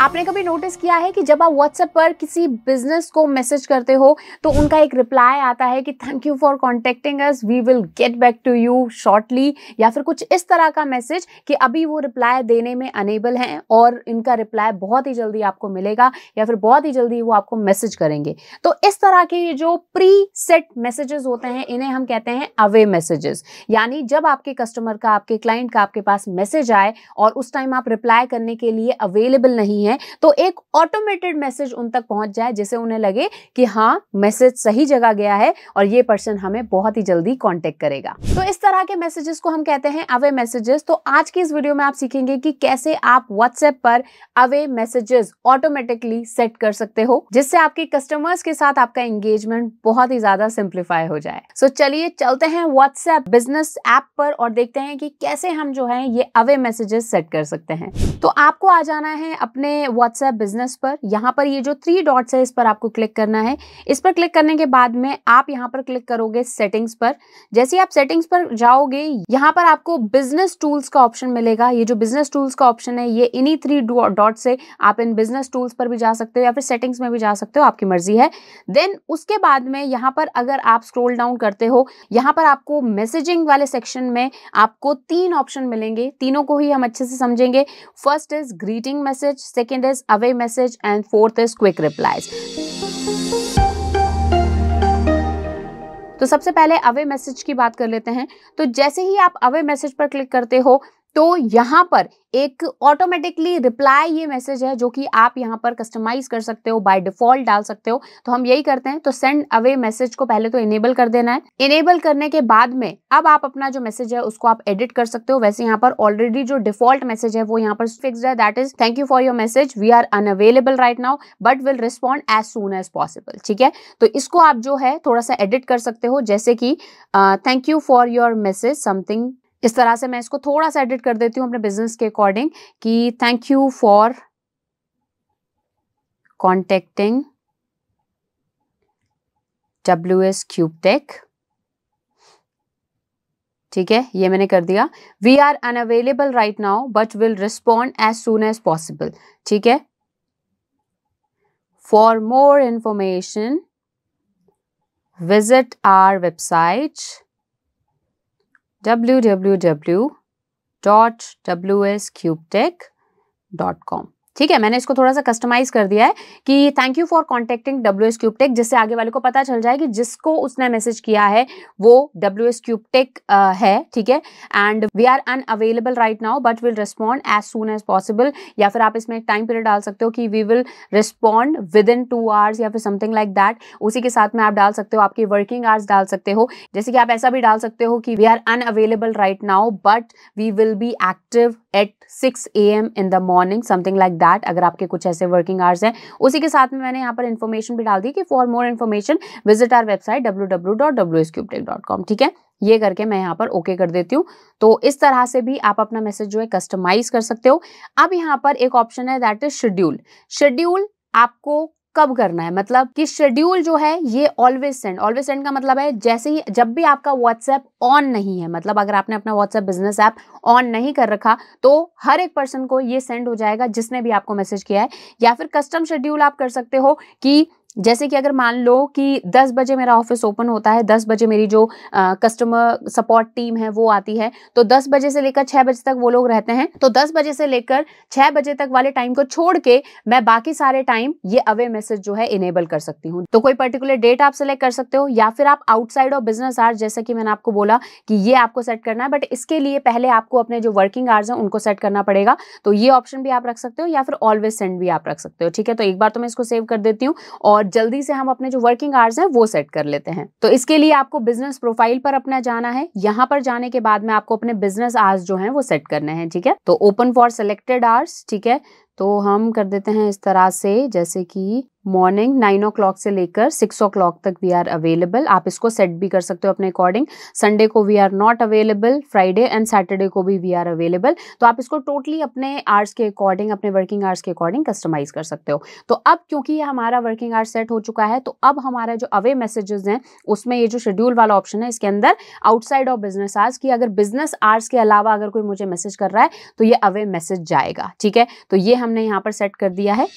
आपने कभी नोटिस किया है कि जब आप व्हाट्सएप पर किसी बिजनेस को मैसेज करते हो तो उनका एक रिप्लाई आता है कि thank you for contacting us we will get back to you shortly या फिर कुछ इस तरह का मैसेज कि अभी वो रिप्लाई देने में अनेबल हैं और इनका रिप्लाई बहुत ही जल्दी आपको मिलेगा या फिर बहुत ही जल्दी वो आपको मैसेज करेंगे तो इस तरह के ये जो प्री सेट मैसेजेस होते हैं इन्हें हम कहते हैं अवे मैसेजेस यानी जब आपके कस्टमर का आपके क्लाइंट का आपके पास मैसेज आए और उस टाइम आप रिप्लाई करने के लिए अवेलेबल नहीं नहीं है तो एक ऑटोमेटेड मैसेज उन तक पहुंच जाए जिसे उन्हें लगे कि हाँ मैसेज सही जगह गया है और ये पर्सन हमें बहुत ही जल्दी कॉन्टेक्ट करेगा तो इस तरह के मैसेजेस को हम कहते हैं अवे मैसेजेस तो आज की इस वीडियो में आप सीखेंगे कि कैसे आप व्हाट्सएप पर अवे मैसेजेस ऑटोमेटिकली सेट कर सकते हो जिससे आपके कस्टमर्स के साथ आपका एंगेजमेंट बहुत ही ज्यादा सिंप्लीफाई हो जाए सो so, चलिए चलते हैं व्हाट्सएप बिजनेस ऐप पर और देखते हैं कि कैसे हम जो है ये अवे मैसेजेस सेट कर सकते हैं तो आपको आ जाना है अपने हैं व्हाट्सएप बिजनेस पर यहाँ पर ये जो थ्री डॉट्स है इस पर आपको क्लिक करना है इस पर क्लिक करने के बाद में आप यहाँ पर क्लिक करोगे सेटिंग्स पर जैसे आप सेटिंग्स पर जाओगे यहाँ पर आपको बिजनेस टूल्स का ऑप्शन मिलेगा ये जो बिजनेस टूल्स का ऑप्शन है ये इन्हीं थ्री डॉट से आप इन बिजनेस टूल्स पर भी जा सकते हो या फिर सेटिंग्स में भी जा सकते हो आपकी मर्जी है देन उसके बाद में यहाँ पर अगर आप स्क्रोल डाउन करते हो यहाँ पर आपको मैसेजिंग वाले सेक्शन में आपको तीन ऑप्शन मिलेंगे तीनों को ही हम अच्छे से समझेंगे फर्स्ट इज ग्रीटिंग मैसेज से second is away message and fourth is quick replies. तो सबसे पहले अवे मैसेज की बात कर लेते हैं तो जैसे ही आप अवे मैसेज पर क्लिक करते हो तो यहाँ पर एक ऑटोमेटिकली रिप्लाई ये मैसेज है जो कि आप यहाँ पर कस्टमाइज कर सकते हो बाय डिफॉल्ट डाल सकते हो तो हम यही करते हैं तो सेंड अवे मैसेज को पहले तो इनेबल कर देना है इनेबल करने के बाद में अब आप अपना जो मैसेज है उसको आप एडिट कर सकते हो वैसे यहाँ पर ऑलरेडी जो डिफॉल्ट मैसेज है वो यहाँ पर फिक्स है that is thank you for your message we are unavailable right now but will respond as soon as possible ठीक है तो इसको आप जो है थोड़ा सा एडिट कर सकते हो जैसे कि thank you for your message something इस तरह से मैं इसको थोड़ा सा एडिट कर देती हूँ अपने बिजनेस के अकॉर्डिंग कि thank you for contacting W S Cubetech ठीक है ये मैंने कर दिया we are unavailable right now but will respond as soon as possible ठीक है for more information visit our website www.wscubetech.com. ठीक है मैंने इसको थोड़ा सा कस्टमाइज कर दिया है कि thank you for contacting W S Cubetech जिससे आगे वाले को पता चल जाए कि जिसको उसने मैसेज किया है वो डब्ल्यू एस क्यूबटेक है ठीक है and we are unavailable right now but will respond as soon as possible या फिर आप इसमें एक टाइम पीरियड डाल सकते हो कि we will respond within two hours या फिर समथिंग लाइक दैट उसी के साथ में आप डाल सकते हो आपकी वर्किंग आवर्स डाल सकते हो जैसे कि आप ऐसा भी डाल सकते हो कि we are unavailable right now but we will be active at six A M in the morning something like that अगर आपके कुछ ऐसे वर्किंग आवर्स हैं उसी के साथ में मैंने यहाँ पर इन्फॉर्मेशन भी डाल दी कि for more information visit our website W W dot W S Cubetech dot com ठीक है ये करके मैं यहाँ पर ओके okay कर देती हूँ तो इस तरह से भी आप अपना मैसेज जो है कस्टमाइज कर सकते हो अब यहाँ पर एक ऑप्शन है दैट इज शेड्यूल शेड्यूल आपको कब करना है मतलब कि शेड्यूल जो है ये ऑलवेज सेंड ऑलवेज सेंड का मतलब है जैसे ही जब भी आपका व्हाट्सएप ऑन नहीं है मतलब अगर आपने अपना व्हाट्सएप बिजनेस ऐप ऑन नहीं कर रखा तो हर एक पर्सन को ये सेंड हो जाएगा जिसने भी आपको मैसेज किया है या फिर कस्टम शेड्यूल आप कर सकते हो कि जैसे कि अगर मान लो कि 10 बजे मेरा ऑफिस ओपन होता है 10 बजे मेरी जो कस्टमर सपोर्ट टीम है वो आती है तो 10 बजे से लेकर 6 बजे तक वो लोग रहते हैं तो 10 बजे से लेकर 6 बजे तक वाले टाइम को छोड़ के मैं बाकी सारे टाइम ये अवे मैसेज जो है इनेबल कर सकती हूँ तो कोई पर्टिकुलर डेट आप सेलेक्ट कर सकते हो या फिर आप आउटसाइड ऑफ बिजनेस आर्स जैसे कि मैंने आपको बोला कि ये आपको सेट करना है बट इसके लिए पहले आपको अपने जो वर्किंग आवर्स हैं उनको सेट करना पड़ेगा तो ये ऑप्शन भी आप रख सकते हो या फिर ऑलवेज सेंड भी आप रख सकते हो ठीक है तो एक बार तो मैं इसको सेव कर देती हूँ और और जल्दी से हम अपने जो वर्किंग आवर्स हैं वो सेट कर लेते हैं तो इसके लिए आपको बिजनेस प्रोफाइल पर अपना जाना है यहाँ पर जाने के बाद में आपको अपने बिजनेस आवर्स जो है वो सेट करने हैं ठीक है तो ओपन फॉर सेलेक्टेड आवर्स ठीक है तो हम कर देते हैं इस तरह से जैसे कि मॉर्निंग नाइन ओ क्लॉक से लेकर सिक्स ओ क्लॉक तक वी आर अवेलेबल आप इसको सेट भी कर सकते हो अपने अकॉर्डिंग संडे को we are not available Friday and Saturday को भी वी आर अवेलेबल तो आप इसको टोटली अपने आर्स के अकॉर्डिंग अपने वर्किंग आवर्स के अकॉर्डिंग कस्टमाइज कर सकते हो तो अब क्योंकि ये हमारा वर्किंग आर्स सेट हो चुका है तो अब हमारा जो अवे मैसेजेस हैं उसमें ये जो शेड्यूल वाला ऑप्शन है इसके अंदर आउटसाइड ऑफ बिजनेस आर्स की अगर बिजनेस आर्स के अलावा अगर कोई मुझे मैसेज कर रहा है तो ये अवे मैसेज जाएगा ठीक है तो ये हमने यहाँ पर सेट कर दिया है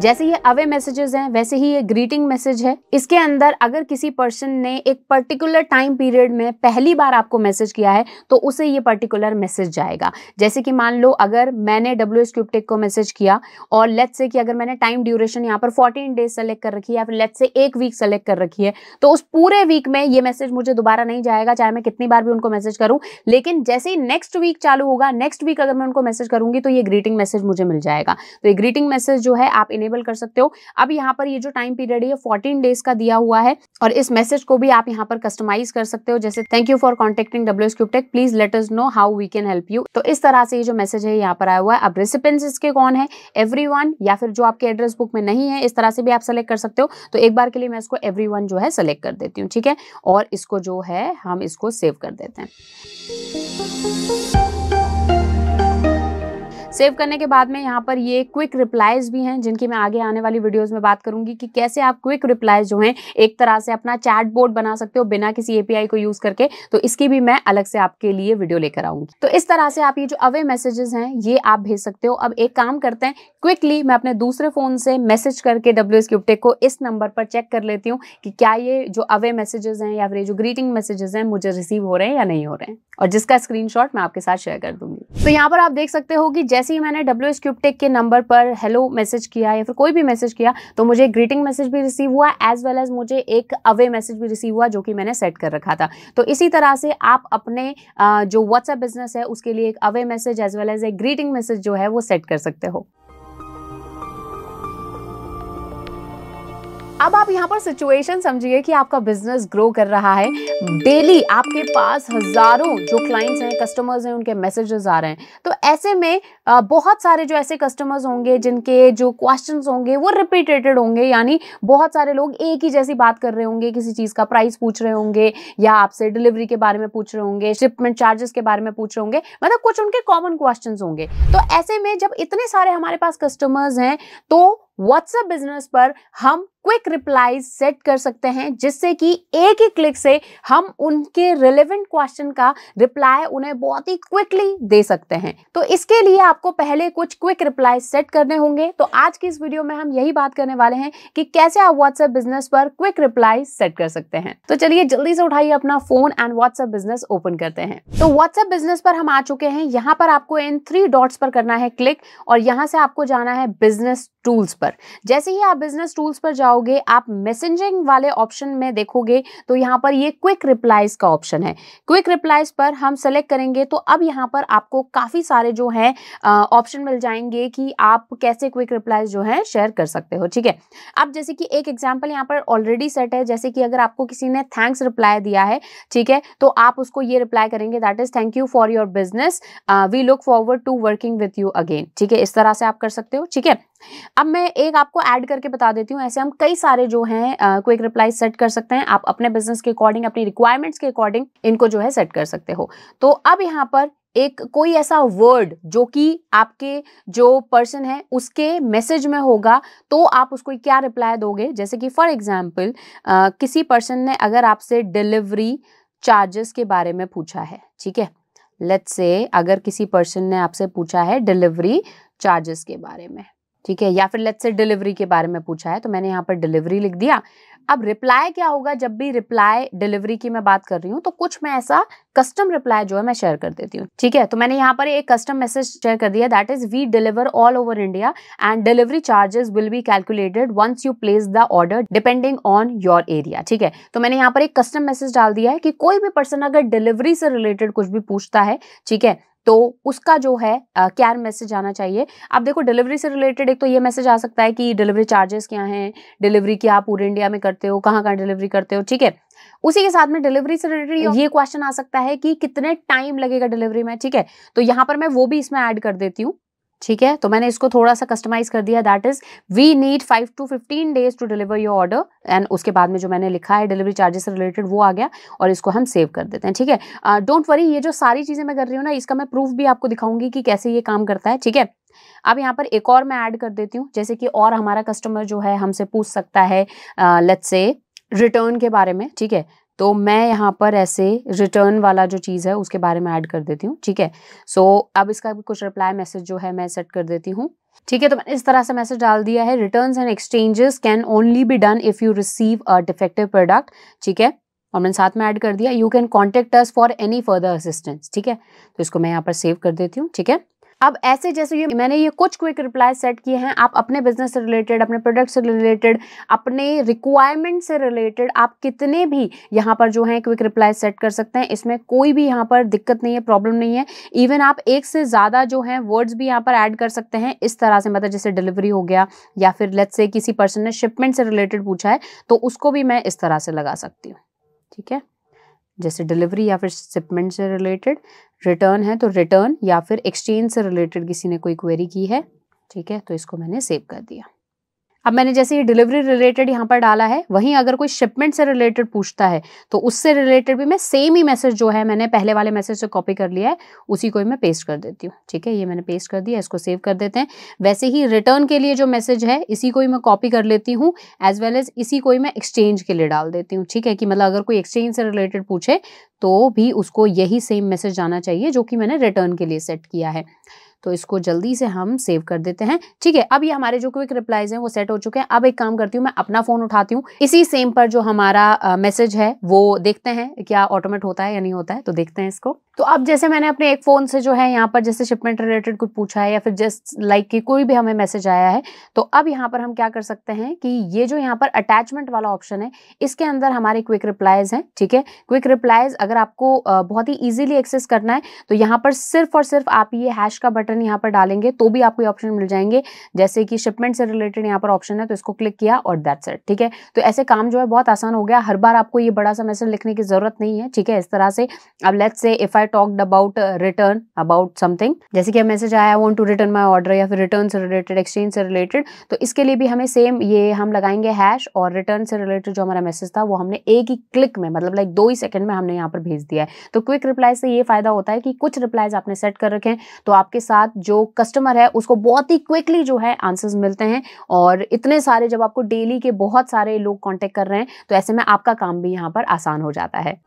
जैसे ये अवे मैसेजेस हैं वैसे ही ये ग्रीटिंग मैसेज है इसके अंदर अगर किसी पर्सन ने एक पर्टिकुलर टाइम पीरियड में पहली बार आपको मैसेज किया है तो उसे ये पर्टिकुलर मैसेज जाएगा जैसे कि मान लो अगर मैंने डब्ल्यू एस क्यूबटेक को मैसेज किया और लेट से कि अगर मैंने टाइम ड्यूरेशन यहाँ पर फोर्टीन डेज सेलेक्ट कर रखी है या फिर लेट से एक वीक सेलेक्ट कर रखी है तो उस पूरे वीक में ये मैसेज मुझे दोबारा नहीं जाएगा चाहे मैं कितनी बार भी उनको मैसेज करूँ लेकिन जैसे ही नेक्स्ट वीक चालू होगा नेक्स्ट वीक अगर मैं उनको मैसेज करूंगी तो ये ग्रीटिंग मैसेज मुझे मिल जाएगा तो ये ग्रीटिंग मैसेज जो है आप इन्हें अवेलेबल कर सकते हो अब यहाँ पर ये जो टाइम पीरियड है फोर्टीन डेज का दिया हुआ है और इस मैसेज को भी आप यहाँ पर कस्टमाइज कर सकते हो जैसे thank you for contacting W Cubetech please let's know how we can help you तो इस तरह से ये जो मैसेज है यहाँ पर आया हुआ है अब रेसिपेंट्स इसके कौन है एवरी या फिर जो आपके एड्रेस बुक में नहीं है इस तरह से भी आप सेलेक्ट कर सकते हो तो एक बार के लिए मैं इसको एवरी जो है सेलेक्ट कर देती हूँ ठीक है और इसको जो है हम इसको सेव कर देते हैं सेव करने के बाद में यहाँ पर ये क्विक रिप्लाइज भी हैं जिनकी मैं आगे आने वाली वीडियोस में बात करूंगी कि कैसे आप क्विक रिप्लाइज जो हैं एक तरह से अपना चैट बोर्ड बना सकते हो बिना किसी एपीआई को यूज़ करके तो इसकी भी मैं अलग से आपके लिए वीडियो लेकर आऊंगी तो इस तरह से आप ये जो अवे मैसेजेस हैं ये आप भेज सकते हो अब एक काम करते हैं क्विकली मैं अपने दूसरे फ़ोन से मैसेज करके डब्ल्यू एस क्यूबटेक को इस नंबर पर चेक कर लेती हूँ कि क्या ये जो अवे मैसेजेस हैं या फिर जो ग्रीटिंग मैसेजेस हैं मुझे रिसीव हो रहे हैं या नहीं हो रहे हैं और जिसका स्क्रीनशॉट मैं आपके साथ शेयर कर दूंगी तो यहाँ पर आप देख सकते हो कि जैसे जैसे ही मैंने डब्ल्यू एस क्यूबटेक के नंबर पर हेलो मैसेज किया या फिर कोई भी मैसेज किया तो मुझे ग्रीटिंग मैसेज भी रिसीव हुआ एज वेल एज मुझे एक अवे मैसेज भी रिसीव हुआ जो कि मैंने सेट कर रखा था तो इसी तरह से आप अपने जो व्हाट्सएप बिजनेस है उसके लिए एक away message as well as a greeting message जो है वो सेट कर सकते हो अब आप यहाँ पर सिचुएशन समझिए कि आपका बिजनेस ग्रो कर रहा है डेली आपके पास हजारों जो क्लाइंट्स हैं कस्टमर्स हैं उनके मैसेजेस आ रहे हैं तो ऐसे में बहुत सारे जो ऐसे कस्टमर्स होंगे जिनके जो क्वेश्चंस होंगे वो रिपीटेटेड होंगे यानी बहुत सारे लोग एक ही जैसी बात कर रहे होंगे किसी चीज़ का प्राइस पूछ रहे होंगे या आपसे डिलीवरी के बारे में पूछ रहे होंगे शिपमेंट चार्जेस के बारे में पूछ रहे होंगे मतलब कुछ उनके कॉमन क्वेश्चन होंगे तो ऐसे में जब इतने सारे हमारे पास कस्टमर्स हैं तो व्हाट्सएप बिजनेस पर हम क्विक रिप्लाई सेट कर सकते हैं जिससे कि एक ही क्लिक से हम उनके रिलेवेंट क्वेश्चन का रिप्लाई उन्हें बहुत ही क्विकली दे सकते हैं तो इसके लिए आपको पहले कुछ क्विक रिप्लाई सेट करने होंगे तो आज की इस वीडियो में हम यही बात करने वाले हैं कि कैसे आप व्हाट्सएप बिजनेस पर क्विक रिप्लाई सेट कर सकते हैं तो चलिए जल्दी से उठाइए अपना phone and WhatsApp business open करते हैं तो व्हाट्सएप बिजनेस पर हम आ चुके हैं यहाँ पर आपको इन थ्री डॉट्स पर करना है क्लिक और यहाँ से आपको जाना है बिजनेस टूल्स पर जैसे ही आप बिजनेस टूल्स पर जाओ जाओगे आप मैसेजिंग वाले ऑप्शन में देखोगे तो यहाँ पर ये क्विक रिप्लाइज का ऑप्शन है क्विक रिप्लाइज पर हम सेलेक्ट करेंगे तो अब यहाँ पर आपको काफ़ी सारे जो है ऑप्शन मिल जाएंगे कि आप कैसे क्विक रिप्लाइज जो है शेयर कर सकते हो ठीक है अब जैसे कि एक एग्जाम्पल यहाँ पर ऑलरेडी सेट है जैसे कि अगर आपको किसी ने थैंक्स रिप्लाई दिया है ठीक है तो आप उसको ये रिप्लाई करेंगे that is thank you for your business we look forward to working with you again ठीक है इस तरह से आप कर सकते हो ठीक है अब मैं एक आपको ऐड करके बता देती हूँ ऐसे हम कई सारे जो हैं क्विक रिप्लाई सेट कर सकते हैं आप अपने बिजनेस के अकॉर्डिंग अपनी रिक्वायरमेंट्स के अकॉर्डिंग इनको जो है सेट कर सकते हो तो अब यहाँ पर एक कोई ऐसा वर्ड जो कि आपके जो पर्सन है उसके मैसेज में होगा तो आप उसको क्या रिप्लाई दोगे जैसे कि फॉर एग्जाम्पल किसी पर्सन ने अगर आपसे डिलीवरी चार्जेस के बारे में पूछा है ठीक है लेट्स से अगर किसी पर्सन ने आपसे पूछा है डिलीवरी चार्जेस के बारे में ठीक है या फिर लेट्स से डिलीवरी के बारे में पूछा है तो मैंने यहाँ पर डिलीवरी लिख दिया अब रिप्लाई क्या होगा जब भी रिप्लाई डिलीवरी की मैं बात कर रही हूँ तो कुछ मैं ऐसा कस्टम रिप्लाई जो है मैं शेयर कर देती हूँ ठीक है तो मैंने यहाँ पर एक कस्टम मैसेज शेयर कर दिया that is we deliver all over India and delivery charges will be calculated once you place the order depending on your area ठीक है तो मैंने यहाँ पर एक कस्टम मैसेज डाल दिया है कि कोई भी पर्सन अगर डिलीवरी से रिलेटेड कुछ भी पूछता है ठीक है तो उसका जो है क्या मैसेज आना चाहिए आप देखो डिलीवरी से रिलेटेड एक तो ये मैसेज आ सकता है कि डिलीवरी चार्जेस क्या हैं डिलीवरी क्या पूरे इंडिया में करते हो कहाँ कहाँ डिलीवरी करते हो ठीक है उसी के साथ में डिलीवरी से रिलेटेड ये क्वेश्चन हम्म। आ सकता है कि कितने टाइम लगेगा डिलीवरी में ठीक है तो यहाँ पर मैं वो भी इसमें ऐड कर देती हूँ ठीक है तो मैंने इसको थोड़ा सा कस्टमाइज कर दिया that is we need five to fifteen days to deliver your order and उसके बाद में जो मैंने लिखा है डिलीवरी चार्जेस से रिलेटेड वो आ गया और इसको हम सेव कर देते हैं ठीक है डोंट वरी ये जो सारी चीज़ें मैं कर रही हूँ ना इसका मैं प्रूफ भी आपको दिखाऊंगी कि कैसे ये काम करता है ठीक है अब यहाँ पर एक और मैं ऐड कर देती हूँ जैसे कि और हमारा कस्टमर जो है हमसे पूछ सकता है लेट्स से रिटर्न के बारे में ठीक है तो मैं यहाँ पर ऐसे रिटर्न वाला जो चीज़ है उसके बारे में ऐड कर देती हूँ ठीक है सो so, अब इसका भी कुछ रिप्लाई मैसेज जो है मैं सेट कर देती हूँ ठीक है तो मैंने इस तरह से मैसेज डाल दिया है return and exchanges can only be done if you receive a defective product ठीक है और मैंने साथ में ऐड कर दिया you can contact us for any further assistance ठीक है तो इसको मैं यहाँ पर सेव कर देती हूँ ठीक है अब ऐसे जैसे ये मैंने ये कुछ क्विक रिप्लाई सेट किए हैं आप अपने बिजनेस से रिलेटेड अपने प्रोडक्ट से रिलेटेड अपने रिक्वायरमेंट से रिलेटेड आप कितने भी यहाँ पर जो है क्विक रिप्लाई सेट कर सकते हैं इसमें कोई भी यहाँ पर दिक्कत नहीं है प्रॉब्लम नहीं है इवन आप एक से ज़्यादा जो है वर्ड्स भी यहाँ पर ऐड कर सकते हैं इस तरह से मतलब जैसे डिलीवरी हो गया या फिर लेट से किसी पर्सन ने शिपमेंट से रिलेटेड पूछा है तो उसको भी मैं इस तरह से लगा सकती हूँ ठीक है जैसे डिलीवरी या फिर शिपमेंट से रिलेटेड रिटर्न है तो रिटर्न या फिर एक्सचेंज से रिलेटेड किसी ने कोई क्वेरी की है ठीक है तो इसको मैंने सेव कर दिया अब मैंने जैसे ये डिलीवरी रिलेटेड यहाँ पर डाला है वहीं अगर कोई शिपमेंट से रिलेटेड पूछता है तो उससे रिलेटेड भी मैं सेम ही मैसेज जो है मैंने पहले वाले मैसेज से कॉपी कर लिया है उसी को ही मैं पेस्ट कर देती हूँ ठीक है ये मैंने पेस्ट कर दिया इसको सेव कर देते हैं वैसे ही रिटर्न के लिए जो मैसेज है इसी को ही मैं कॉपी कर लेती हूँ एज वेल एज इसी को ही मैं एक्सचेंज के लिए डाल देती हूँ ठीक है कि मतलब अगर कोई एक्सचेंज से रिलेटेड पूछे तो भी उसको यही सेम मैसेज आना चाहिए जो कि मैंने रिटर्न के लिए सेट किया है तो इसको जल्दी से हम सेव कर देते हैं ठीक है अब ये हमारे जो क्विक रिप्लाईज हैं वो सेट हो चुके हैं अब एक काम करती हूँ मैं अपना फ़ोन उठाती हूँ इसी सेम पर जो हमारा मैसेज है वो देखते हैं क्या ऑटोमेट होता है या नहीं होता है तो देखते हैं इसको तो अब जैसे मैंने अपने एक फ़ोन से जो है यहाँ पर जैसे शिपमेंट रिलेटेड कुछ पूछा है या फिर जस्ट लाइक की कोई भी हमें मैसेज आया है तो अब यहाँ पर हम क्या कर सकते हैं कि ये जो यहाँ पर अटैचमेंट वाला ऑप्शन है इसके अंदर हमारे क्विक रिप्लाइज हैं ठीक है क्विक रिप्लाइज अगर आपको बहुत ही ईजिली एक्सेस करना है तो यहाँ पर सिर्फ और सिर्फ आप ये हैश का बटन पैटर्न यहाँ पर डालेंगे तो भी आपको ऑप्शन मिल जाएंगे जैसे कि शिपमेंट से रिलेटेड यहाँ पर ऑप्शन है तो इसको क्लिक किया और दैट सेट ठीक है तो ऐसे काम जो है बहुत आसान हो गया हर बार आपको ये बड़ा सा मैसेज लिखने की जरूरत नहीं है ठीक है इस तरह से अब let's say if I talked about return about something जैसे कि मैसेज आया I want to return my order या फिर रिटर्न से रिलेटेड एक्सचेंज से रिलेटेड तो इसके लिए भी हमें सेम ये हम लगाएंगे हैश और रिटर्न से रिलेटेड जो हमारा मैसेज था वो हमने एक ही क्लिक में मतलब लाइक दो ही सेकंड में हमने यहाँ पर भेज दिया है तो क्विक रिप्लाई से ये फायदा होता है कि कुछ रिप्लाईज आपने सेट कर रखे हैं तो आपके साथ साथ जो कस्टमर है उसको बहुत ही क्विकली जो है आंसर्स मिलते हैं और इतने सारे जब आपको डेली के बहुत सारे लोग कॉन्टेक्ट कर रहे हैं तो ऐसे में आपका काम भी यहाँ पर आसान हो जाता है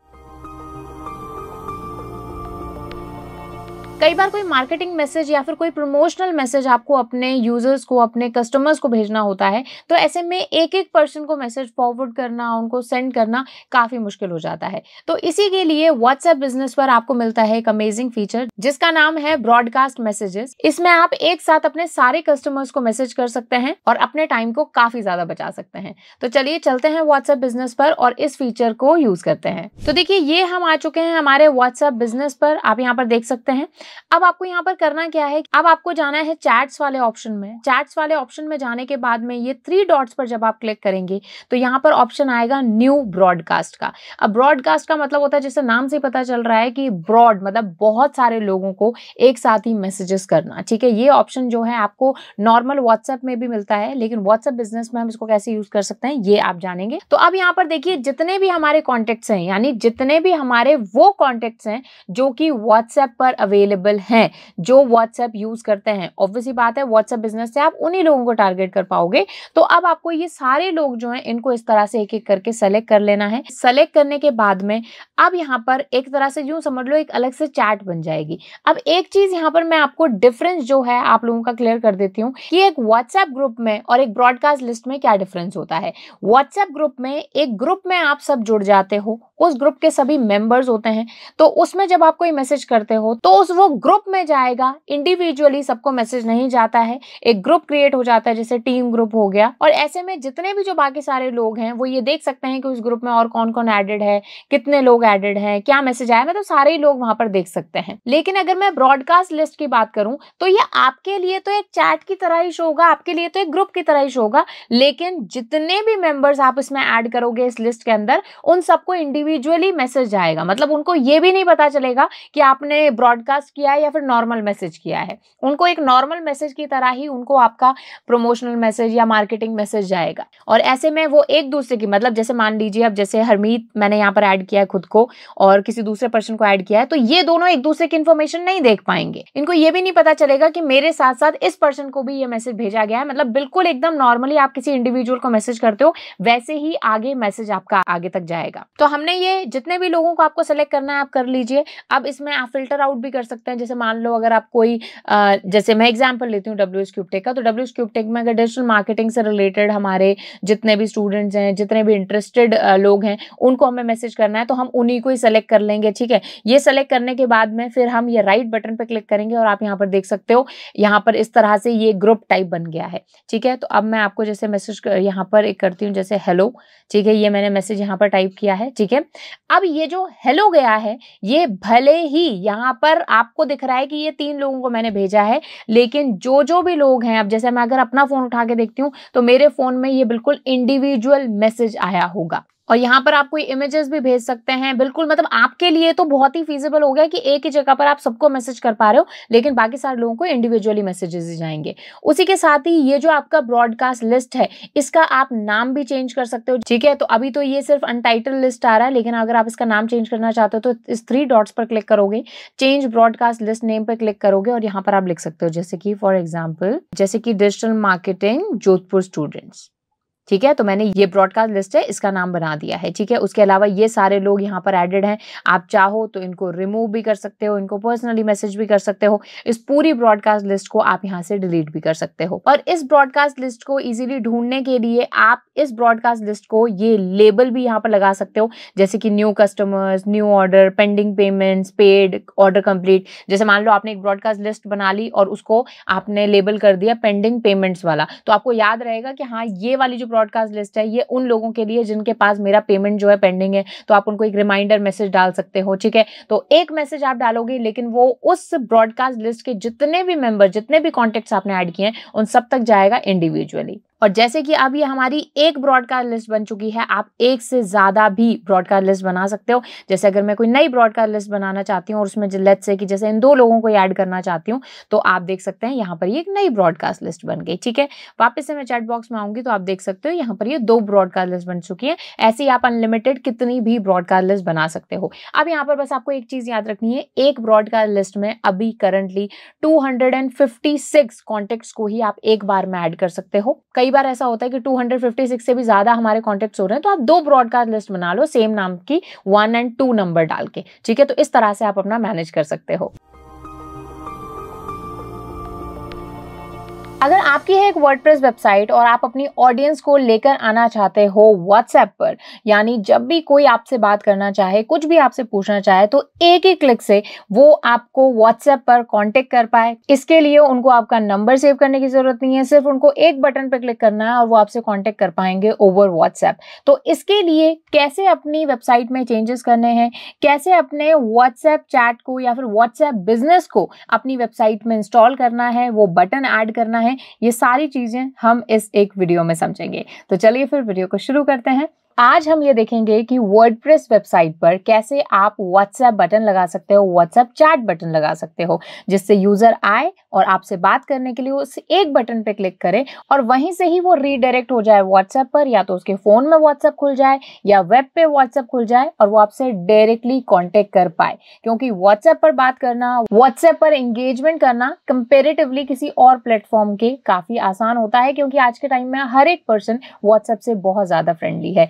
कई बार कोई मार्केटिंग मैसेज या फिर कोई प्रमोशनल मैसेज आपको अपने यूजर्स को अपने कस्टमर्स को भेजना होता है तो ऐसे में एक एक पर्सन को मैसेज फॉरवर्ड करना उनको सेंड करना काफ़ी मुश्किल हो जाता है तो इसी के लिए व्हाट्सएप बिजनेस पर आपको मिलता है एक अमेजिंग फीचर जिसका नाम है ब्रॉडकास्ट मैसेजेस इसमें आप एक साथ अपने सारे कस्टमर्स को मैसेज कर सकते हैं और अपने टाइम को काफ़ी ज़्यादा बचा सकते हैं तो चलिए चलते हैं व्हाट्सएप बिजनेस पर और इस फीचर को यूज़ करते हैं तो देखिए ये हम आ चुके हैं हमारे व्हाट्सएप बिजनेस पर आप यहाँ पर देख सकते हैं अब आपको यहाँ पर करना क्या है अब आपको जाना है चैट्स वाले ऑप्शन में चैट्स वाले ऑप्शन में जाने के बाद में ये थ्री डॉट्स पर जब आप क्लिक करेंगे तो यहाँ पर ऑप्शन आएगा न्यू ब्रॉडकास्ट का अब ब्रॉडकास्ट का मतलब होता है जैसे नाम से पता चल रहा है कि ब्रॉड मतलब बहुत सारे लोगों को एक साथ ही मैसेजेस करना ठीक है ये ऑप्शन जो है आपको नॉर्मल व्हाट्सएप में भी मिलता है लेकिन व्हाट्सएप बिजनेस में हम इसको कैसे यूज कर सकते हैं ये आप जानेंगे तो अब यहाँ पर देखिए जितने भी हमारे कॉन्टेक्ट्स हैं यानी जितने भी हमारे वो कॉन्टेक्ट्स हैं जो कि व्हाट्सएप पर अवेलेबल अवेलेबल हैं जो व्हाट्सएप यूज़ करते हैं ऑब्वियसली बात है व्हाट्सएप बिजनेस से आप उन्हीं लोगों को टारगेट कर पाओगे तो अब आपको ये सारे लोग जो हैं इनको इस तरह से एक एक करके सेलेक्ट कर लेना है सेलेक्ट करने के बाद में अब यहाँ पर एक तरह से यूँ समझ लो एक अलग से चैट बन जाएगी अब एक चीज़ यहाँ पर मैं आपको डिफरेंस जो है आप लोगों का क्लियर कर देती हूँ कि एक व्हाट्सएप ग्रुप में और एक ब्रॉडकास्ट लिस्ट में क्या डिफरेंस होता है व्हाट्सएप ग्रुप में एक ग्रुप में आप सब जुड़ जाते हो उस ग्रुप के सभी मेंबर्स होते हैं तो उसमें जब आप कोई मैसेज करते हो तो उस वो ग्रुप में जाएगा इंडिविजुअली सबको मैसेज नहीं जाता है एक ग्रुप क्रिएट हो जाता है जैसे टीम ग्रुप हो गया और ऐसे में जितने भी जो बाकी सारे लोग हैं वो ये देख सकते हैं कि उस ग्रुप में और कौन कौन एडेड है कितने लोग एडेड हैं क्या मैसेज आया मतलब सारे ही लोग वहां पर देख सकते हैं लेकिन अगर मैं ब्रॉडकास्ट लिस्ट की बात करूं तो ये आपके लिए तो एक चैट की तरह ही शो होगा आपके लिए तो एक ग्रुप की तरह ही शो होगा लेकिन जितने भी मेंबर्स आप इसमें ऐड करोगे इस लिस्ट के अंदर उन सबको इंडिविजुअल इंडिविजुअली मैसेज जाएगा मतलब उनको ये भी नहीं पता चलेगा कि आपने ब्रॉडकास्ट किया है या फिर नॉर्मल मैसेज किया है उनको एक नॉर्मल मैसेज की तरह ही उनको आपका प्रमोशनल मैसेज या मार्केटिंग मैसेज जाएगा और ऐसे में वो एक दूसरे की मतलब जैसे मान लीजिए अब जैसे हरमीत मैंने यहाँ पर ऐड किया है खुद को और किसी दूसरे पर्सन को ऐड किया है तो ये दोनों एक दूसरे की इन्फॉर्मेशन नहीं देख पाएंगे इनको ये भी नहीं पता चलेगा कि मेरे साथ साथ इस पर्सन को भी ये मैसेज भेजा गया है मतलब बिल्कुल एकदम नॉर्मली आप किसी इंडिविजुअल को मैसेज करते हो वैसे ही आगे मैसेज आपका आगे तक जाएगा तो हमने ये जितने भी लोगों को आपको सेलेक्ट करना है आप कर लीजिए अब इसमें आप फिल्टर आउट भी कर सकते हैं जैसे मान लो अगर आप कोई आ, जैसे मैं एग्जाम्पल लेती हूँ डब्ल्यू एस क्यूबटेक का तो डब्ल्यू एस क्यूबटेक में अगर डिजिटल मार्केटिंग से रिलेटेड हमारे जितने भी स्टूडेंट्स हैं जितने भी इंटरेस्टेड लोग हैं उनको हमें मैसेज करना है तो हम उन्हीं को ही सेलेक्ट कर लेंगे ठीक है ये सेलेक्ट करने के बाद में फिर हम ये राइट बटन पर क्लिक करेंगे और आप यहाँ पर देख सकते हो यहाँ पर इस तरह से ये ग्रुप टाइप बन गया है ठीक है तो अब मैं आपको जैसे मैसेज यहाँ पर एक करती हूँ जैसे हेलो ठीक है ये मैंने मैसेज यहाँ पर टाइप किया है ठीक है अब ये जो हेलो गया है ये भले ही यहाँ पर आपको दिख रहा है कि ये तीन लोगों को मैंने भेजा है लेकिन जो जो भी लोग हैं अब जैसे मैं अगर अपना फ़ोन उठा के देखती हूँ तो मेरे फ़ोन में ये बिल्कुल इंडिविजुअल मैसेज आया होगा और यहाँ पर आप कोई इमेजेस भी भेज सकते हैं बिल्कुल मतलब आपके लिए तो बहुत ही फिजिबल हो गया कि एक ही जगह पर आप सबको मैसेज कर पा रहे हो लेकिन बाकी सारे लोगों को इंडिविजुअली मैसेजेस ही जाएंगे उसी के साथ ही ये जो आपका ब्रॉडकास्ट लिस्ट है इसका आप नाम भी चेंज कर सकते हो ठीक है तो अभी तो ये सिर्फ अनटाइटल लिस्ट आ रहा है लेकिन अगर आप इसका नाम चेंज करना चाहते हो तो इस थ्री डॉट्स पर क्लिक करोगे चेंज ब्रॉडकास्ट लिस्ट नेम पर क्लिक करोगे और यहाँ पर आप लिख सकते हो जैसे कि फॉर एग्जाम्पल जैसे कि डिजिटल मार्केटिंग जोधपुर स्टूडेंट्स ठीक है तो मैंने ये ब्रॉडकास्ट लिस्ट है इसका नाम बना दिया है ठीक है उसके अलावा ये सारे लोग यहाँ पर एडेड हैं आप चाहो तो इनको रिमूव भी कर सकते हो इनको पर्सनली मैसेज भी कर सकते हो इस पूरी ब्रॉडकास्ट लिस्ट को आप यहाँ से डिलीट भी कर सकते हो और इस ब्रॉडकास्ट लिस्ट को इजीली ढूंढने के लिए आप इस ब्रॉडकास्ट लिस्ट को ये लेबल भी यहाँ पर लगा सकते हो जैसे कि new customers new order pending payments paid order complete जैसे मान लो आपने एक ब्रॉडकास्ट लिस्ट बना ली और उसको आपने लेबल कर दिया पेंडिंग पेमेंट्स वाला तो आपको याद रहेगा कि हाँ ये वाली जो ब्रॉडकास्ट लिस्ट है ये उन लोगों के लिए जिनके पास मेरा पेमेंट जो है पेंडिंग है तो आप उनको एक रिमाइंडर मैसेज डाल सकते हो ठीक है तो एक मैसेज आप डालोगे लेकिन वो उस ब्रॉडकास्ट लिस्ट के जितने भी मेंबर जितने भी कॉन्टेक्ट आपने ऐड किए हैं उन सब तक जाएगा इंडिविजुअली और जैसे कि अब ये हमारी एक ब्रॉडकास्ट लिस्ट बन चुकी है आप एक से ज़्यादा भी ब्रॉडकास्ट लिस्ट बना सकते हो जैसे अगर मैं कोई नई ब्रॉडकास्ट लिस्ट बनाना चाहती हूँ और उसमें लेट से कि जैसे इन दो लोगों को ऐड करना चाहती हूँ तो आप देख सकते हैं यहाँ पर ये एक नई ब्रॉडकास्ट लिस्ट बन गई ठीक है वापस से मैं चैट बॉक्स में आऊंगी तो आप देख सकते हो यहाँ पर ये दो ब्रॉडकास्ट लिस्ट बन चुकी है ऐसे ही आप अनलिमिटेड कितनी भी ब्रॉडकास्ट लिस्ट बना सकते हो अब यहाँ पर बस आपको एक चीज़ याद रखनी है एक ब्रॉडकास्ट लिस्ट में अभी करंटली टू कॉन्टेक्ट्स को ही आप एक बार में ऐड कर सकते हो कई बार ऐसा होता है कि 256 से भी ज़्यादा हमारे कॉन्टेक्ट हो रहे हैं तो आप दो ब्रॉडकास्ट लिस्ट बना लो सेम नाम की वन एंड टू नंबर डाल के ठीक है तो इस तरह से आप अपना मैनेज कर सकते हो अगर आपकी है एक वर्डप्रेस वेबसाइट और आप अपनी ऑडियंस को लेकर आना चाहते हो व्हाट्सएप पर यानी जब भी कोई आपसे बात करना चाहे कुछ भी आपसे पूछना चाहे तो एक ही क्लिक से वो आपको व्हाट्सएप पर कांटेक्ट कर पाए इसके लिए उनको आपका नंबर सेव करने की ज़रूरत नहीं है सिर्फ उनको एक बटन पर क्लिक करना है और वो आपसे कॉन्टेक्ट कर पाएंगे ओवर व्हाट्सएप तो इसके लिए कैसे अपनी वेबसाइट में चेंजेस करने हैं कैसे अपने व्हाट्सएप चैट को या फिर व्हाट्सएप बिजनेस को अपनी वेबसाइट में इंस्टॉल करना है वो बटन ऐड करना है हैं ये सारी चीज़ें हम इस एक वीडियो में समझेंगे तो चलिए फिर वीडियो को शुरू करते हैं आज हम ये देखेंगे कि वर्ड वेबसाइट पर कैसे आप व्हाट्सएप बटन लगा सकते हो व्हाट्सएप चैट बटन लगा सकते हो जिससे यूजर आए और आपसे बात करने के लिए उस एक बटन पे क्लिक करे और वहीं से ही वो रीडायरेक्ट हो जाए व्हाट्सएप पर या तो उसके फोन में व्हाट्सएप खुल जाए या वेब पे व्हाट्सएप खुल जाए और वो आपसे डायरेक्टली कॉन्टेक्ट कर पाए क्योंकि व्हाट्सएप पर बात करना व्हाट्सएप पर एंगेजमेंट करना कंपेरेटिवली किसी और प्लेटफॉर्म के काफी आसान होता है क्योंकि आज के टाइम में हर एक पर्सन व्हाट्सएप से बहुत ज्यादा फ्रेंडली है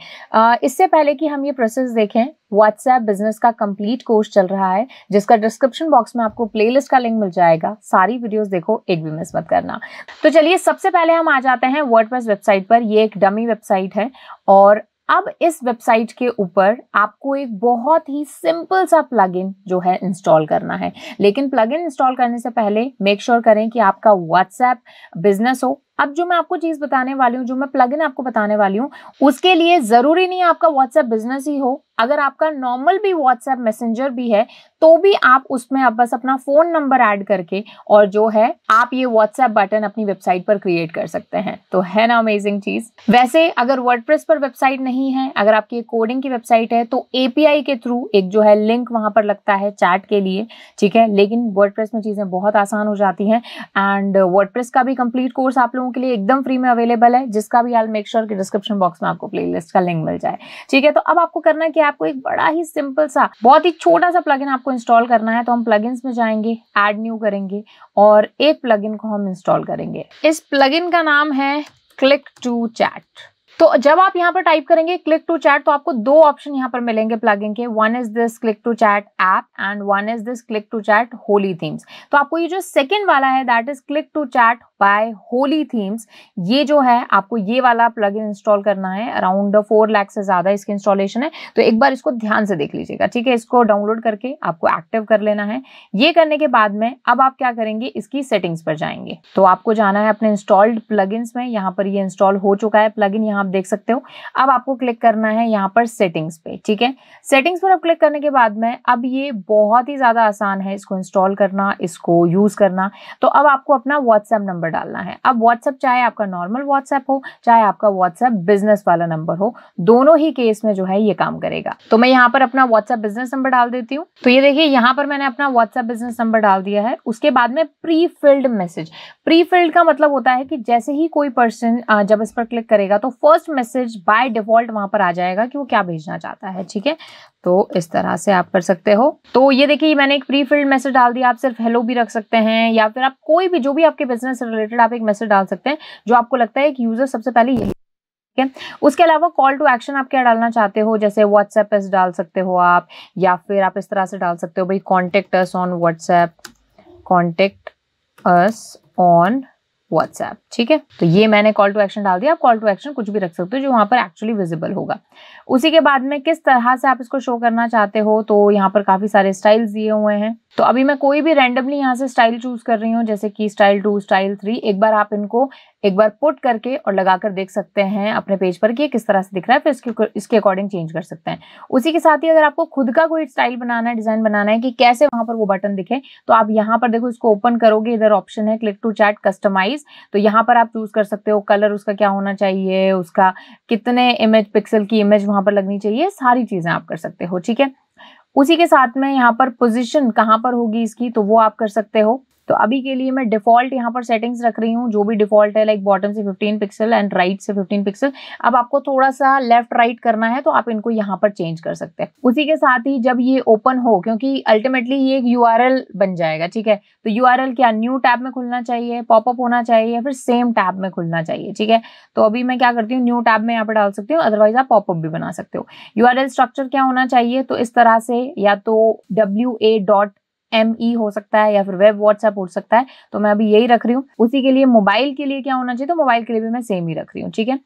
इससे पहले कि हम ये प्रोसेस देखें व्हाट्सएप बिजनेस का कंप्लीट कोर्स चल रहा है जिसका डिस्क्रिप्शन बॉक्स में आपको प्लेलिस्ट का लिंक मिल जाएगा सारी वीडियोस देखो एक भी मिस मत करना तो चलिए सबसे पहले हम आ जाते हैं वर्डप्रेस वेबसाइट पर ये एक डमी वेबसाइट है और अब इस वेबसाइट के ऊपर आपको एक बहुत ही सिंपल सा प्लगइन जो है इंस्टॉल करना है लेकिन प्लगइन इंस्टॉल करने से पहले मेक श्योर sure करें कि आपका व्हाट्सएप बिजनेस हो अब जो मैं आपको चीज़ बताने वाली हूँ जो मैं प्लगइन आपको बताने वाली हूँ उसके लिए ज़रूरी नहीं आपका व्हाट्सएप बिजनेस ही हो अगर आपका नॉर्मल भी व्हाट्सएप मैसेंजर भी है तो भी आप उसमें आप बस अपना फ़ोन नंबर ऐड करके और जो है आप ये व्हाट्सएप बटन अपनी वेबसाइट पर क्रिएट कर सकते हैं तो है ना अमेजिंग चीज़ वैसे अगर वर्डप्रेस पर वेबसाइट नहीं है अगर आपकी कोडिंग की वेबसाइट है तो एपीआई के थ्रू एक जो है लिंक वहां पर लगता है चैट के लिए ठीक है लेकिन वर्ड में चीज़ें बहुत आसान हो जाती है एंड वर्ड का भी कंप्लीट कोर्स आप लोगों के लिए एकदम फ्री में अवेलेबल है जिसका भी आल मेक श्योर की डिस्क्रिप्शन बॉक्स में आपको प्लेलिस्ट का लिंक मिल जाए ठीक है तो अब आपको करना क्या आपको एक बड़ा ही सिंपल सा बहुत ही छोटा सा प्लगइन आपको इंस्टॉल करना है तो हम प्लगइन्स में जाएंगे ऐड न्यू करेंगे और एक प्लगइन को हम इंस्टॉल करेंगे इस प्लगइन का नाम है क्लिक टू चैट तो जब आप यहाँ पर टाइप करेंगे क्लिक टू चैट तो आपको दो ऑप्शन यहाँ पर मिलेंगे प्लगइन के one is this click to chat app and one is this click to chat HoliThemes तो आपको ये जो सेकंड वाला है that is click to chat by HoliThemes ये जो है आपको ये वाला प्लग इंस्टॉल करना है अराउंड फोर लैक से ज़्यादा इसके इंस्टॉलेशन है तो एक बार इसको ध्यान से देख लीजिएगा ठीक है इसको डाउनलोड करके आपको एक्टिव कर लेना है ये करने के बाद में अब आप क्या करेंगे इसकी सेटिंग्स पर जाएंगे तो आपको जाना है अपने इंस्टॉल्ड प्लग में यहाँ पर ये इंस्टॉल हो चुका है प्लग इन आप देख सकते हो अब आपको क्लिक करना है यहाँ पर सेटिंग्स पे ठीक है सेटिंग्स पर आप क्लिक करने के बाद में अब ये बहुत ही ज़्यादा आसान है इसको इंस्टॉल करना इसको यूज़ करना तो अब आपको अपना व्हाट्सएप नंबर डालना है अब व्हाट्सएप चाहे आपका नॉर्मल व्हाट्सएप हो चाहे आपका व्हाट्सएप बिजनेस वाला नंबर हो दोनों ही केस में जो है ये काम करेगा तो मैं यहाँ पर अपना व्हाट्सएप बिजनेस नंबर डाल देती हूँ तो ये देखिए यहाँ पर मैंने अपना व्हाट्सएप बिजनेस नंबर डाल दिया है उसके बाद में prefilled message prefilled का मतलब होता है कि जैसे ही कोई पर्सन जब इस पर क्लिक करेगा तो फर्स्ट मैसेज बाय डिफॉल्ट वहां पर आ जाएगा कि वो क्या भेजना चाहता है ठीक है तो इस तरह से आप कर सकते हो तो ये देखिए मैंने एक प्री फिल्ड मैसेज डाल दिया आप सिर्फ हेलो भी रख सकते हैं या फिर आप कोई भी जो भी आपके बिजनेस से रिलेटेड आप एक मैसेज डाल सकते हैं जो आपको लगता है कि यूजर सबसे पहले यही ठीक है उसके अलावा कॉल टू एक्शन आप क्या डालना चाहते हो जैसे व्हाट्सएप पे डाल सकते हो आप या फिर आप इस तरह से डाल सकते हो भाई contact us on WhatsApp contact us on WhatsApp ठीक है तो ये मैंने कॉल टू एक्शन डाल दिया आप कॉल टू एक्शन कुछ भी रख सकते हो जो वहाँ पर एक्चुअली विजिबल होगा उसी के बाद में किस तरह से आप इसको शो करना चाहते हो तो यहाँ पर काफ़ी सारे स्टाइल दिए हुए हैं तो अभी मैं कोई भी रैंडमली यहाँ से स्टाइल चूज कर रही हूँ जैसे कि स्टाइल टू स्टाइल थ्री एक बार आप इनको एक बार पुट करके और लगाकर देख सकते हैं अपने पेज पर कि किस तरह से दिख रहा है फिर इसके इसके अकॉर्डिंग चेंज कर सकते हैं उसी के साथ ही अगर आपको खुद का कोई स्टाइल बनाना है डिजाइन बनाना है कि कैसे वहां पर वो बटन दिखे तो आप यहाँ पर देखो इसको ओपन करोगे इधर ऑप्शन है क्लिक टू चैट कस्टमाइज तो यहाँ पर आप चूज कर सकते हो कलर उसका क्या होना चाहिए उसका कितने इमेज पिक्सल की इमेज वहां पर लगनी चाहिए सारी चीजें आप कर सकते हो ठीक है उसी के साथ में यहाँ पर पोजिशन कहाँ पर होगी इसकी तो वो आप कर सकते हो तो अभी के लिए मैं डिफॉल्ट यहाँ पर सेटिंग्स रख रही हूँ जो भी डिफॉल्ट है लाइक बॉटम से 15 पिक्सल एंड राइट से 15 पिक्सल अब आपको थोड़ा सा लेफ्ट राइट right करना है तो आप इनको यहाँ पर चेंज कर सकते हैं उसी के साथ ही जब ये ओपन हो क्योंकि अल्टीमेटली ये एक यू बन जाएगा ठीक है तो यू क्या न्यू टैब में खुलना चाहिए पॉपअप होना चाहिए या फिर सेम टैब में खुलना चाहिए ठीक है तो अभी मैं क्या करती हूँ न्यू टैब में यहाँ पर डाल सकती हूँ अदरवाइज आप पॉपअप भी बना सकते हो यू स्ट्रक्चर क्या होना चाहिए तो इस तरह से या तो W A dot M E e हो सकता है या फिर वेब व्हाट्सएप हो सकता है तो मैं अभी यही रख रही हूँ उसी के लिए मोबाइल के लिए क्या होना चाहिए तो मोबाइल के लिए भी मैं सेम ही रख रही हूँ ठीक है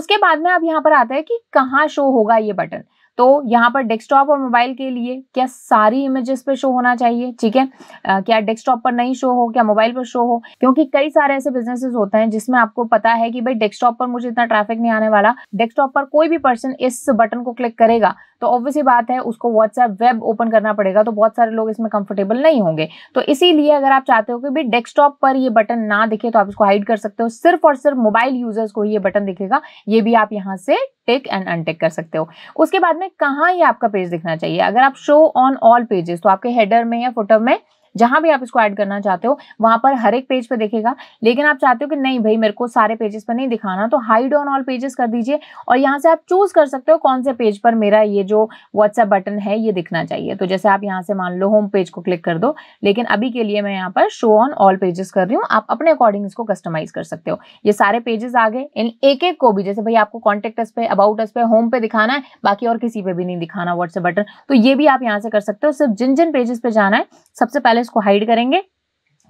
उसके बाद में अब यहाँ पर आता है कि कहाँ शो होगा ये बटन तो यहाँ पर डेस्कटॉप और मोबाइल के लिए क्या सारी इमेजेस पे शो होना चाहिए ठीक है क्या डेस्कटॉप पर नहीं शो हो क्या मोबाइल पर शो हो क्योंकि कई सारे ऐसे बिजनेसेस होते हैं जिसमें आपको पता है कि भाई डेस्कटॉप पर मुझे इतना ट्रैफिक नहीं आने वाला डेस्कटॉप पर कोई भी पर्सन इस बटन को क्लिक करेगा तो ऑब्वियसली बात है उसको व्हाट्सएप वेब ओपन करना पड़ेगा तो बहुत सारे लोग इसमें कंफर्टेबल नहीं होंगे तो इसीलिए अगर आप चाहते हो कि भाई डेस्कटॉप पर ये बटन ना दिखे तो आप इसको हाइड कर सकते हो सिर्फ और सिर्फ मोबाइल यूजर्स को ये बटन दिखेगा ये भी आप यहाँ से टिक एंड अनटेक कर सकते हो उसके बाद में कहाँ ये आपका पेज दिखना चाहिए अगर आप शो ऑन ऑल पेजेस तो आपके हेडर में या फोटो में जहां भी आप इसको ऐड करना चाहते हो वहां पर हर एक पेज पर देखेगा लेकिन आप चाहते हो कि नहीं भाई मेरे को सारे पेजेस पर नहीं दिखाना तो हाइड ऑन ऑल पेजेस कर दीजिए और यहाँ से आप चूज कर सकते हो कौन से पेज पर मेरा ये जो व्हाट्सएप बटन है ये दिखना चाहिए तो जैसे आप यहाँ से मान लो होम पेज को क्लिक कर दो लेकिन अभी के लिए मैं यहाँ पर शो ऑन ऑल पेजेस कर रही हूँ आप अपने अकॉर्डिंग इसको कस्टमाइज कर सकते हो ये सारे पेजेस आ गए इन एक एक को भी जैसे भाई आपको कॉन्टेक्ट पे अबाउट पे होम पे दिखाना है बाकी और किसी पे भी नहीं दिखाना व्हाट्सएप बटन तो ये भी आप यहाँ से कर सकते हो सिर्फ जिन जिन पेजेस पे जाना है सबसे पहले इसको हाइड करेंगे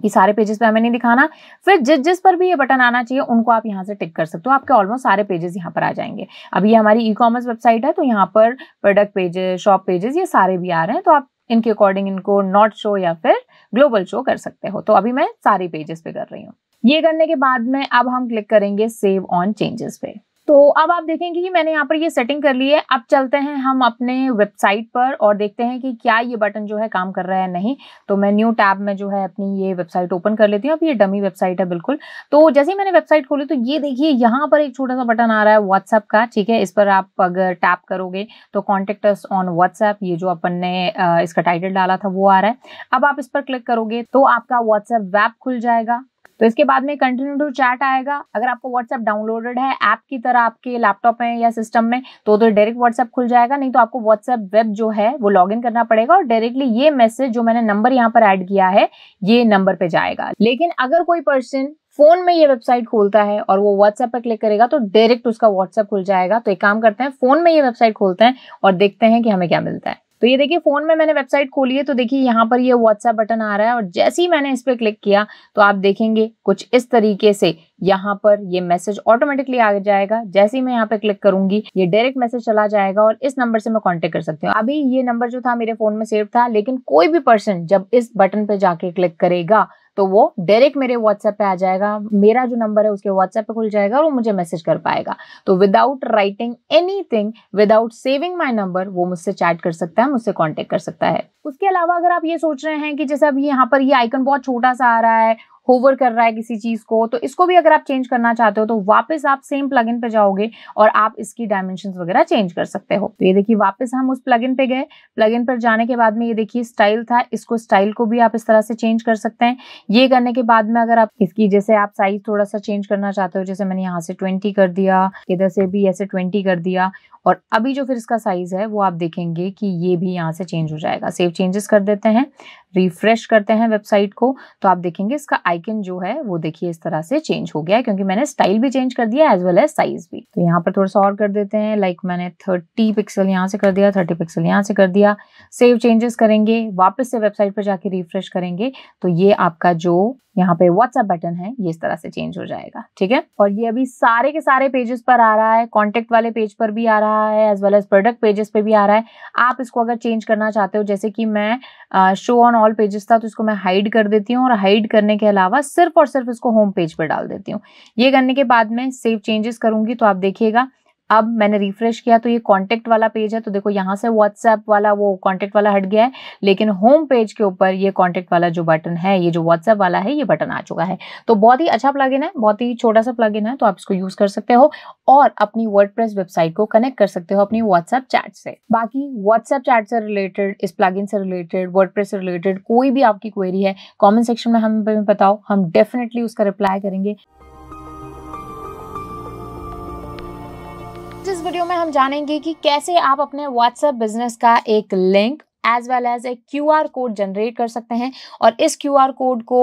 ये सारे पेजेस पे हमें नहीं दिखाना फिर जिस जिस पर भी ये बटन आना चाहिए उनको आप यहाँ से टिक कर सकते हो आपके ऑलमोस्ट सारे पेजेस यहाँ पर आ जाएंगे अब ये हमारी ई कॉमर्स वेबसाइट है तो यहाँ पर प्रोडक्ट पेजेस शॉप पेजेस ये सारे भी आ रहे हैं तो आप इनके अकॉर्डिंग इनको नॉट शो या फिर ग्लोबल शो कर सकते हो तो अभी मैं सारे पेजेस पे कर रही हूँ ये करने के बाद में अब हम क्लिक करेंगे सेव ऑन चेंजेस पे तो अब आप देखेंगे कि मैंने यहाँ पर ये सेटिंग कर ली है अब चलते हैं हम अपने वेबसाइट पर और देखते हैं कि क्या ये बटन जो है काम कर रहा है नहीं तो मैं न्यू टैब में जो है अपनी ये वेबसाइट ओपन कर लेती हूँ अब ये डमी वेबसाइट है बिल्कुल तो जैसे ही मैंने वेबसाइट खोली तो ये देखिए यहाँ पर एक छोटा सा बटन आ रहा है व्हाट्सअप का ठीक है इस पर आप अगर टैप करोगे तो कॉन्टेक्टस ऑन व्हाट्सएप ये जो अपन ने इसका टाइटल डाला था वो आ रहा है अब आप इस पर क्लिक करोगे तो आपका व्हाट्सएप वैप खुल जाएगा तो इसके बाद में कंटिन्यू टू चैट आएगा अगर आपको व्हाट्सएप डाउनलोडेड है ऐप की तरह आपके लैपटॉप में या सिस्टम में तो उधर डायरेक्ट व्हाट्सएप खुल जाएगा नहीं तो आपको व्हाट्सएप वेब जो है वो लॉग इन करना पड़ेगा और डायरेक्टली ये मैसेज जो मैंने नंबर यहाँ पर ऐड किया है ये नंबर पे जाएगा लेकिन अगर कोई पर्सन फोन में ये वेबसाइट खोलता है और वो व्हाट्सएप पर क्लिक करेगा तो डायरेक्ट उसका व्हाट्सएप खुल जाएगा तो एक काम करते हैं फोन में ये वेबसाइट खोलते हैं और देखते हैं कि हमें क्या मिलता है तो ये देखिए फ़ोन में मैंने वेबसाइट खोली है तो देखिए यहाँ पर ये व्हाट्सएप बटन आ रहा है और जैसे ही मैंने इस पर क्लिक किया तो आप देखेंगे कुछ इस तरीके से यहाँ पर ये मैसेज ऑटोमेटिकली आ जाएगा जैसे ही मैं यहाँ पे क्लिक करूंगी ये डायरेक्ट मैसेज चला जाएगा और इस नंबर से मैं कांटेक्ट कर सकती हूँ अभी ये नंबर जो था मेरे फोन में सेव था लेकिन कोई भी पर्सन जब इस बटन पे जाके क्लिक करेगा तो वो डायरेक्ट मेरे व्हाट्सएप पे आ जाएगा मेरा जो नंबर है उसके व्हाट्सएप पे खुल जाएगा और वो मुझे मैसेज कर पाएगा तो without writing any without saving my number वो मुझसे चैट कर सकता है मुझसे कॉन्टेक्ट कर सकता है उसके अलावा अगर आप ये सोच रहे हैं कि जैसे अब यहाँ पर ये आइकन बहुत छोटा सा आ रहा है होवर कर रहा है किसी चीज को तो इसको भी अगर आप चेंज करना चाहते हो तो वापस आप सेम प्लग पे जाओगे और आप इसकी डायमेंशन वगैरह चेंज कर सकते हो तो ये देखिए वापस हम उस प्लग पे गए प्लग पर जाने के बाद में ये देखिए स्टाइल था इसको स्टाइल को भी आप इस तरह से चेंज कर सकते हैं ये करने के बाद में अगर आप इसकी जैसे आप साइज थोड़ा सा चेंज करना चाहते हो जैसे मैंने यहाँ से ट्वेंटी कर दिया इधर से भी ऐसे ट्वेंटी कर दिया और अभी जो फिर इसका साइज है वो आप देखेंगे कि ये भी यहाँ से चेंज हो जाएगा सेव चेंजेस कर देते हैं रिफ्रेश करते हैं वेबसाइट को तो आप देखेंगे इसका आइकन जो है वो देखिए इस तरह से चेंज हो गया है क्योंकि मैंने स्टाइल भी चेंज कर दिया एज वेल एज साइज भी तो यहाँ पर थोड़ा सा और कर देते हैं लाइक मैंने थर्टी पिक्सल यहाँ से कर दिया थर्टी पिक्सल यहाँ से कर दिया सेव चेंजेस करेंगे वापस से वेबसाइट पर जाके रिफ्रेश करेंगे तो ये आपका जो यहाँ पे व्हाट्सएप बटन है ये इस तरह से चेंज हो जाएगा ठीक है और ये अभी सारे के सारे पेजेस पर आ रहा है कॉन्टेक्ट वाले पेज पर भी आ रहा है as well as product pages पे भी आ रहा है आप इसको अगर चेंज करना चाहते हो जैसे कि मैं शो ऑन ऑल पेजेस था तो इसको मैं हाइड कर देती हूँ और हाइड करने के अलावा सिर्फ और सिर्फ इसको होम पेज पर डाल देती हूँ ये करने के बाद मैं सेव चेंजेस करूंगी तो आप देखिएगा अब मैंने रिफ्रेश किया तो ये कॉन्टेक्ट वाला पेज है तो देखो यहाँ से व्हाट्सएप वाला वो कॉन्टेक्ट वाला हट गया है लेकिन होम पेज के ऊपर ये कॉन्टेक्ट वाला जो बटन है ये जो व्हाट्सएप वाला है ये बटन आ चुका है तो बहुत ही अच्छा प्लगइन है बहुत ही छोटा सा प्लगइन है तो आप इसको यूज कर सकते हो और अपनी प्रेस वेबसाइट को कनेक्ट कर सकते हो अपनी व्हाट्सएप चैट से बाकी व्हाट्सएप चैट से रिलेटेड इस प्लग से रिलेटेड प्रेस से रिलेटेड कोई भी आपकी क्वेरी है कॉमेंट सेक्शन में हमें बताओ हम डेफिनेटली उसका रिप्लाई करेंगे आज इस वीडियो में हम जानेंगे कि कैसे आप अपने व्हाट्सएप बिजनेस का एक लिंक एज वेल एज एक क्यू आर कोड जनरेट कर सकते हैं और इस क्यू आर कोड को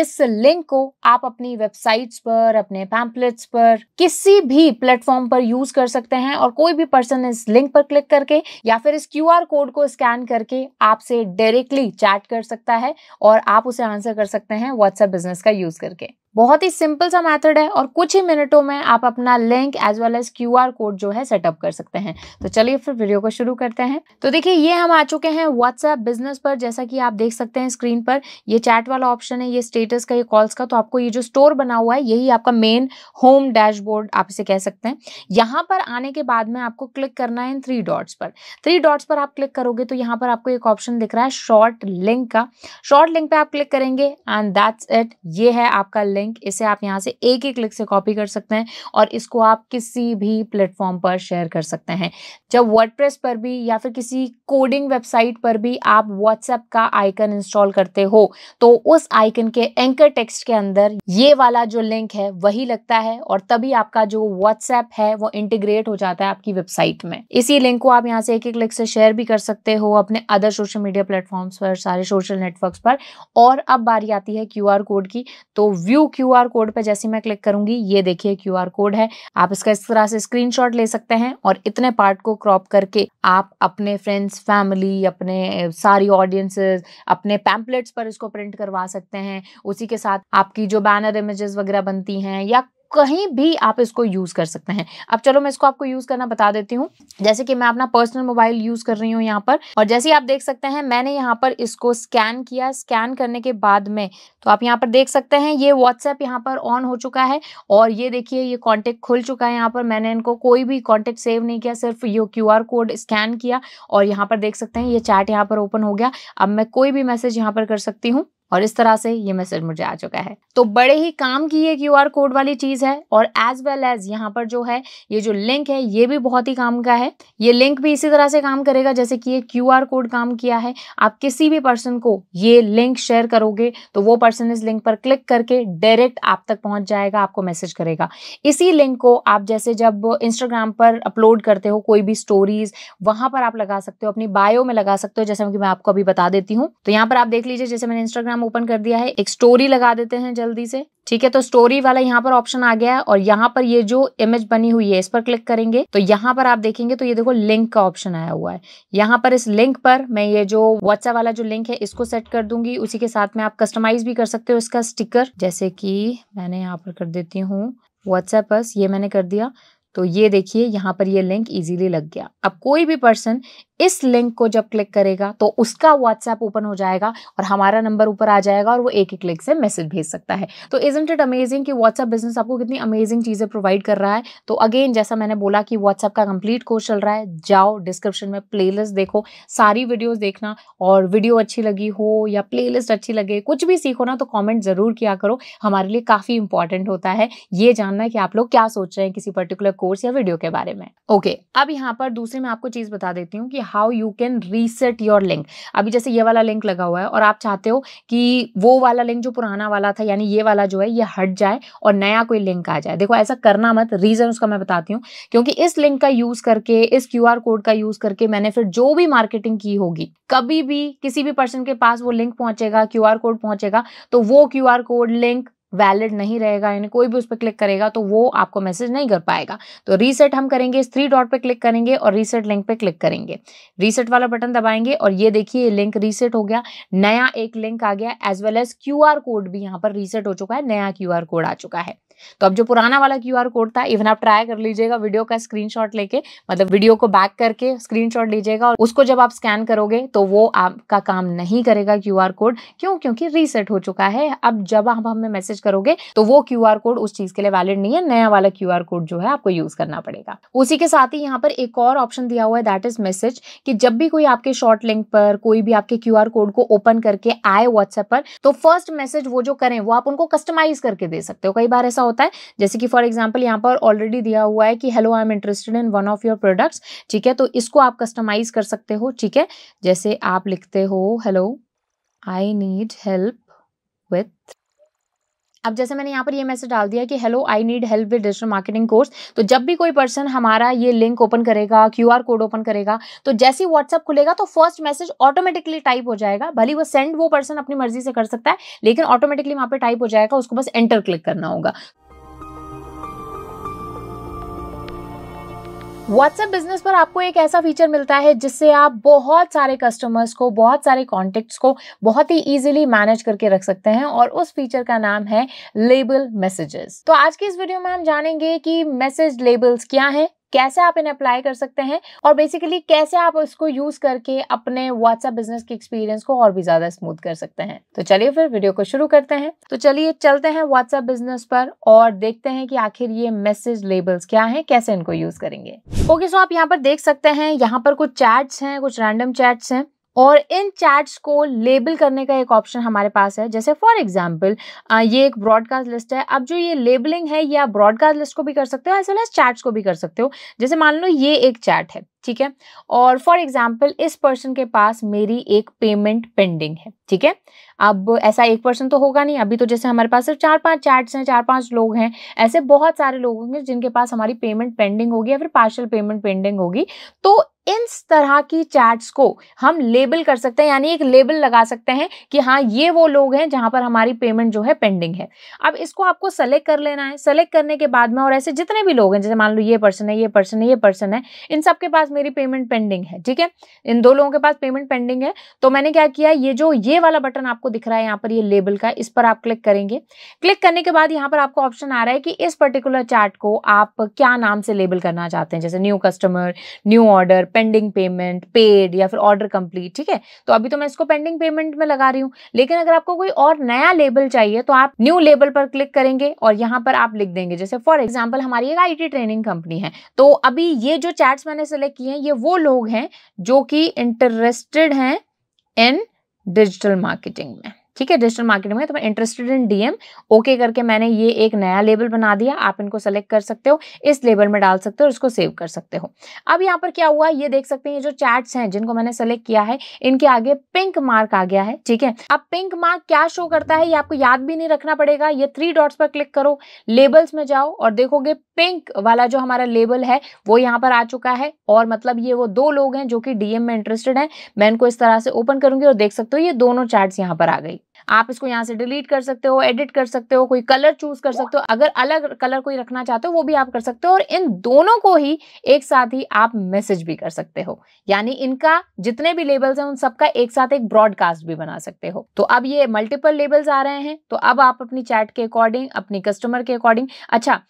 इस लिंक को आप अपनी वेबसाइट्स पर अपने पैम्पलेट्स पर किसी भी प्लेटफॉर्म पर यूज कर सकते हैं और कोई भी पर्सन इस लिंक पर क्लिक करके या फिर इस क्यू आर कोड को स्कैन करके आपसे डायरेक्टली चैट कर सकता है और आप उसे आंसर कर सकते हैं व्हाट्सएप बिजनेस का यूज करके बहुत ही सिंपल सा मेथड है और कुछ ही मिनटों में आप अपना link as well as Q code जो है सेटअप कर सकते हैं तो चलिए फिर वीडियो को शुरू करते हैं तो देखिए ये हम आ चुके हैं व्हाट्सएप बिजनेस पर जैसा कि आप देख सकते हैं स्क्रीन पर ये चैट वाला ऑप्शन है ये स्टेटस का ये कॉल्स का तो आपको ये जो स्टोर बना हुआ है यही आपका मेन होम डैशबोर्ड आप इसे कह सकते हैं यहाँ पर आने के बाद में आपको क्लिक करना है इन थ्री डॉट्स पर थ्री डॉट्स पर आप क्लिक करोगे तो यहाँ पर आपको एक ऑप्शन दिख रहा है शॉर्ट लिंक का शॉर्ट लिंक पर आप क्लिक करेंगे एंड दैट्स इट ये है आपका लिंक लिंक इसे आप यहाँ से एक एक क्लिक से कॉपी कर सकते हैं और इसको आप किसी भी प्लेटफॉर्म पर शेयर कर सकते हैं जब वर्डप्रेस पर भी या फिर किसी कोडिंग वेबसाइट पर भी आप व्हाट्सएप का आइकन इंस्टॉल करते हो तो उस आइकन के एंकर टेक्स्ट के अंदर ये वाला जो लिंक है वही लगता है और तभी आपका जो व्हाट्सएप है वो इंटीग्रेट हो जाता है आपकी वेबसाइट में इसी लिंक को आप यहाँ से एक एक क्लिक से शेयर भी कर सकते हो अपने अदर सोशल मीडिया प्लेटफॉर्म्स पर सारे सोशल नेटवर्क्स पर और अब बारी आती है क्यू कोड की तो व्यू क्यू आर कोड पर जैसे मैं क्लिक करूंगी ये देखिए क्यू आर कोड है आप इसका इस तरह से स्क्रीन ले सकते हैं और इतने पार्ट को क्रॉप करके आप अपने फ्रेंड्स फैमिली अपने सारी ऑडियंसेस अपने पैम्पलेट्स पर इसको प्रिंट करवा सकते हैं उसी के साथ आपकी जो बैनर इमेजेस वगैरह बनती हैं या कहीं भी आप इसको यूज़ कर सकते हैं अब चलो मैं इसको आपको यूज़ करना बता देती हूँ जैसे कि मैं अपना पर्सनल मोबाइल यूज़ कर रही हूँ यहाँ पर और जैसे आप देख सकते हैं मैंने यहाँ पर इसको स्कैन किया स्कैन करने के बाद में तो आप यहाँ पर देख सकते हैं ये व्हाट्सएप यहाँ पर ऑन हो चुका है और ये देखिए ये कॉन्टेक्ट खुल चुका है यहाँ पर मैंने इनको कोई भी कॉन्टेक्ट सेव नहीं किया सिर्फ ये क्यू कोड स्कैन किया और यहाँ पर देख सकते हैं ये चैट यहाँ पर ओपन हो गया अब मैं कोई भी मैसेज यहाँ पर कर सकती हूँ और इस तरह से ये मैसेज मुझे आ चुका है तो बड़े ही काम की ये क्यू कोड वाली चीज़ है और एज वेल एज यहाँ पर जो है ये जो लिंक है ये भी बहुत ही काम का है ये लिंक भी इसी तरह से काम करेगा जैसे कि ये क्यू कोड काम किया है आप किसी भी पर्सन को ये लिंक शेयर करोगे तो वो पर्सन इस लिंक पर क्लिक करके डायरेक्ट आप तक पहुंच जाएगा आपको मैसेज करेगा इसी लिंक को आप जैसे जब इंस्टाग्राम पर अपलोड करते हो कोई भी स्टोरीज वहां पर आप लगा सकते हो अपनी बायो में लगा सकते हो जैसे कि मैं आपको अभी बता देती हूँ तो यहाँ पर आप देख लीजिए जैसे मैंने इंस्टाग्राम हम ओपन कर दिया है एक स्टोरी लगा देते हैं जल्दी से ठीक है तो स्टोरी वाला यहाँ पर ऑप्शन आ गया है और यहाँ पर ये जो इमेज बनी हुई है इस पर क्लिक करेंगे तो यहाँ पर आप देखेंगे तो ये देखो लिंक का ऑप्शन आया हुआ है यहाँ पर इस लिंक पर मैं ये जो व्हाट्सएप वाला जो लिंक है इसको सेट कर दूंगी उसी के साथ में आप कस्टमाइज भी कर सकते हो इसका स्टिकर जैसे कि मैंने यहाँ पर कर देती हूँ व्हाट्सएप पर ये मैंने कर दिया तो ये देखिए यहाँ पर ये लिंक इजीली लग गया अब कोई भी पर्सन इस लिंक को जब क्लिक करेगा तो उसका व्हाट्सएप ओपन हो जाएगा और हमारा नंबर ऊपर आ जाएगा और वो एक ही क्लिक से मैसेज भेज सकता है तो इंट इट अमेजिंग कि व्हाट्सएप बिजनेस आपको कितनी अमेजिंग चीज़ें प्रोवाइड कर रहा है तो अगेन जैसा मैंने बोला कि व्हाट्सएप का कंप्लीट कोर्स चल रहा है जाओ डिस्क्रिप्शन में प्ले देखो सारी वीडियोज देखना और वीडियो अच्छी लगी हो या प्ले अच्छी लगे कुछ भी सीखो ना तो कॉमेंट ज़रूर किया करो हमारे लिए काफ़ी इंपॉर्टेंट होता है ये जानना कि आप लोग क्या सोच रहे हैं किसी पर्टिकुलर कोर्स या वीडियो के बारे में ओके अब यहाँ पर दूसरे मैं आपको चीज़ बता देती हूँ कि how you can reset your link अभी जैसे ये वाला लिंक लगा हुआ है और आप चाहते हो कि वो वाला लिंक जो पुराना वाला था यानी ये वाला जो है ये हट जाए और नया कोई लिंक आ जाए देखो ऐसा करना मत रीज़न उसका मैं बताती हूँ क्योंकि इस लिंक का यूज़ करके इस क्यू कोड का यूज़ करके मैंने फिर जो भी मार्केटिंग की होगी कभी भी किसी भी पर्सन के पास वो लिंक पहुंचेगा क्यू कोड पहुंचेगा तो वो क्यू कोड लिंक वैलिड नहीं रहेगा यानी कोई भी उस पर क्लिक करेगा तो वो आपको मैसेज नहीं कर पाएगा तो रीसेट हम करेंगे इस थ्री डॉट पे क्लिक करेंगे और रीसेट लिंक पे क्लिक करेंगे रीसेट वाला बटन दबाएंगे और ये देखिए लिंक रीसेट हो गया नया एक लिंक आ गया as well as Q code भी यहाँ पर रीसेट हो चुका है नया क्यू कोड आ चुका है तो अब जो पुराना वाला क्यू आर कोड था इवन आप ट्राई कर लीजिएगा वीडियो का स्क्रीनशॉट लेके मतलब वीडियो को बैक करके स्क्रीनशॉट लीजिएगा और उसको जब आप स्कैन करोगे तो वो आपका काम नहीं करेगा क्यू आर कोड क्यों क्योंकि रीसेट हो चुका है अब जब आप हमें मैसेज यूज करोगे तो वो क्यू कोड उस चीज के लिए वैलिड नहीं है नया वाला क्यू कोड जो है आपको यूज करना पड़ेगा उसी के साथ ही यहाँ पर एक और ऑप्शन दिया हुआ है दैट इज मैसेज कि जब भी कोई आपके शॉर्ट लिंक पर कोई भी आपके क्यू कोड को ओपन करके आए व्हाट्सएप पर तो फर्स्ट मैसेज वो जो करें वो आप उनको कस्टमाइज करके दे सकते हो कई बार ऐसा होता है जैसे कि फॉर एग्जाम्पल यहाँ पर ऑलरेडी दिया हुआ है कि hello I am interested in one of your products ठीक है तो इसको आप कस्टमाइज कर सकते हो ठीक है जैसे आप लिखते हो hello I need help with अब जैसे मैंने यहाँ पर ये मैसेज डाल दिया कि hello I need help with digital marketing course तो जब भी कोई पर्सन हमारा ये लिंक ओपन करेगा क्यूआर कोड ओपन करेगा तो जैसे ही व्हाट्सअप खुलेगा तो फर्स्ट मैसेज ऑटोमेटिकली टाइप हो जाएगा भले वो सेंड वो पर्सन अपनी मर्जी से कर सकता है लेकिन ऑटोमेटिकली वहाँ पर टाइप हो जाएगा उसको बस एंटर क्लिक करना होगा व्हाट्सएप बिजनेस पर आपको एक ऐसा फीचर मिलता है जिससे आप बहुत सारे कस्टमर्स को बहुत सारे कॉन्टेक्ट्स को बहुत ही इजीली मैनेज करके रख सकते हैं और उस फीचर का नाम है लेबल मैसेजेस तो आज की इस वीडियो में हम जानेंगे कि मैसेज लेबल्स क्या हैं कैसे आप इन्हें अप्लाई कर सकते हैं और बेसिकली कैसे आप इसको यूज करके अपने व्हाट्सएप बिजनेस के एक्सपीरियंस को और भी ज्यादा स्मूथ कर सकते हैं तो चलिए फिर वीडियो को शुरू करते हैं तो चलिए चलते हैं व्हाट्सएप बिजनेस पर और देखते हैं कि आखिर ये मैसेज लेबल्स क्या है कैसे इनको यूज करेंगे ओके okay, सो so आप यहाँ पर देख सकते हैं यहाँ पर कुछ चैट्स हैं कुछ रैंडम चैट्स हैं और इन चैट्स को लेबल करने का एक ऑप्शन हमारे पास है जैसे फॉर एग्जाम्पल ये एक ब्रॉडकास्ट लिस्ट है अब जो ये लेबलिंग है ये आप ब्रॉडकास्ट लिस्ट को भी कर सकते हो एज वेल एज चैट्स को भी कर सकते हो जैसे मान लो ये एक चैट है ठीक है और फॉर एग्जाम्पल इस पर्सन के पास मेरी एक पेमेंट पेंडिंग है ठीक है अब ऐसा एक पर्सन तो होगा नहीं अभी तो जैसे हमारे पास सिर्फ चार पांच चैट्स हैं चार पांच लोग हैं ऐसे बहुत सारे लोग होंगे जिनके पास हमारी पेमेंट पेंडिंग होगी या फिर पार्शल पेमेंट पेंडिंग होगी तो इन तरह की चैट्स को हम लेबल कर सकते हैं यानी एक लेबल लगा सकते हैं कि हाँ ये वो लोग हैं जहां पर हमारी पेमेंट जो है पेंडिंग है अब इसको आपको सेलेक्ट कर लेना है सेलेक्ट करने के बाद में और ऐसे जितने भी लोग हैं जैसे मान लो ये पर्सन है ये पर्सन है ये पर्सन है इन सबके पास मेरी पेमेंट पेंडिंग है ठीक है इन दो लोगों के पास पेमेंट पेंडिंग है तो मैंने क्या किया ये जो ये वाला बटन आपको दिख रहा है यहाँ पर ये लेबल का इस पर आप क्लिक करेंगे क्लिक करने के बाद यहाँ पर आपको ऑप्शन आ रहा है कि इस पर्टिकुलर चार्ट को आप क्या नाम से लेबल करना चाहते हैं जैसे new customer new order pending payment paid या फिर ऑर्डर कंप्लीट ठीक है तो अभी तो मैं इसको पेंडिंग पेमेंट में लगा रही हूँ लेकिन अगर आपको कोई और नया लेबल चाहिए तो आप न्यू लेबल पर क्लिक करेंगे और यहाँ पर आप लिख देंगे जैसे फॉर एग्जाम्पल हमारी एक आई ट्रेनिंग कंपनी है तो अभी ये जो चैट्स मैंने सेलेक्ट किए हैं ये वो लोग हैं जो कि इंटरेस्टेड हैं इन डिजिटल मार्केटिंग में ठीक है डिजिटल मार्केटिंग में तो मैं इंटरेस्टेड इन डीएम ओके करके मैंने ये एक नया लेबल बना दिया आप इनको सेलेक्ट कर सकते हो इस लेबल में डाल सकते हो और इसको सेव कर सकते हो अब यहाँ पर क्या हुआ ये देख सकते हैं ये जो चैट्स हैं जिनको मैंने सेलेक्ट किया है इनके आगे पिंक मार्क आ गया है ठीक है अब पिंक मार्क क्या शो करता है ये आपको याद भी नहीं रखना पड़ेगा ये थ्री डॉट्स पर क्लिक करो लेबल्स में जाओ और देखोगे पिंक वाला जो हमारा लेबल है वो यहाँ पर आ चुका है और मतलब ये वो दो लोग हैं जो कि डीएम में इंटरेस्टेड हैं मैं इनको इस तरह से ओपन करूंगी और देख सकते हो ये दोनों चार्ट यहाँ पर आ गई आप इसको यहाँ से डिलीट कर सकते हो एडिट कर सकते हो कोई कलर चूज कर सकते हो अगर अलग कलर कोई रखना चाहते हो वो भी आप कर सकते हो और इन दोनों को ही एक साथ ही आप मैसेज भी कर सकते हो यानी इनका जितने भी लेबल्स हैं उन सबका एक साथ एक ब्रॉडकास्ट भी बना सकते हो तो अब ये मल्टीपल लेबल्स आ रहे हैं तो अब आप अपनी चैट के अकॉर्डिंग अपनी कस्टमर के अकॉर्डिंग अच्छा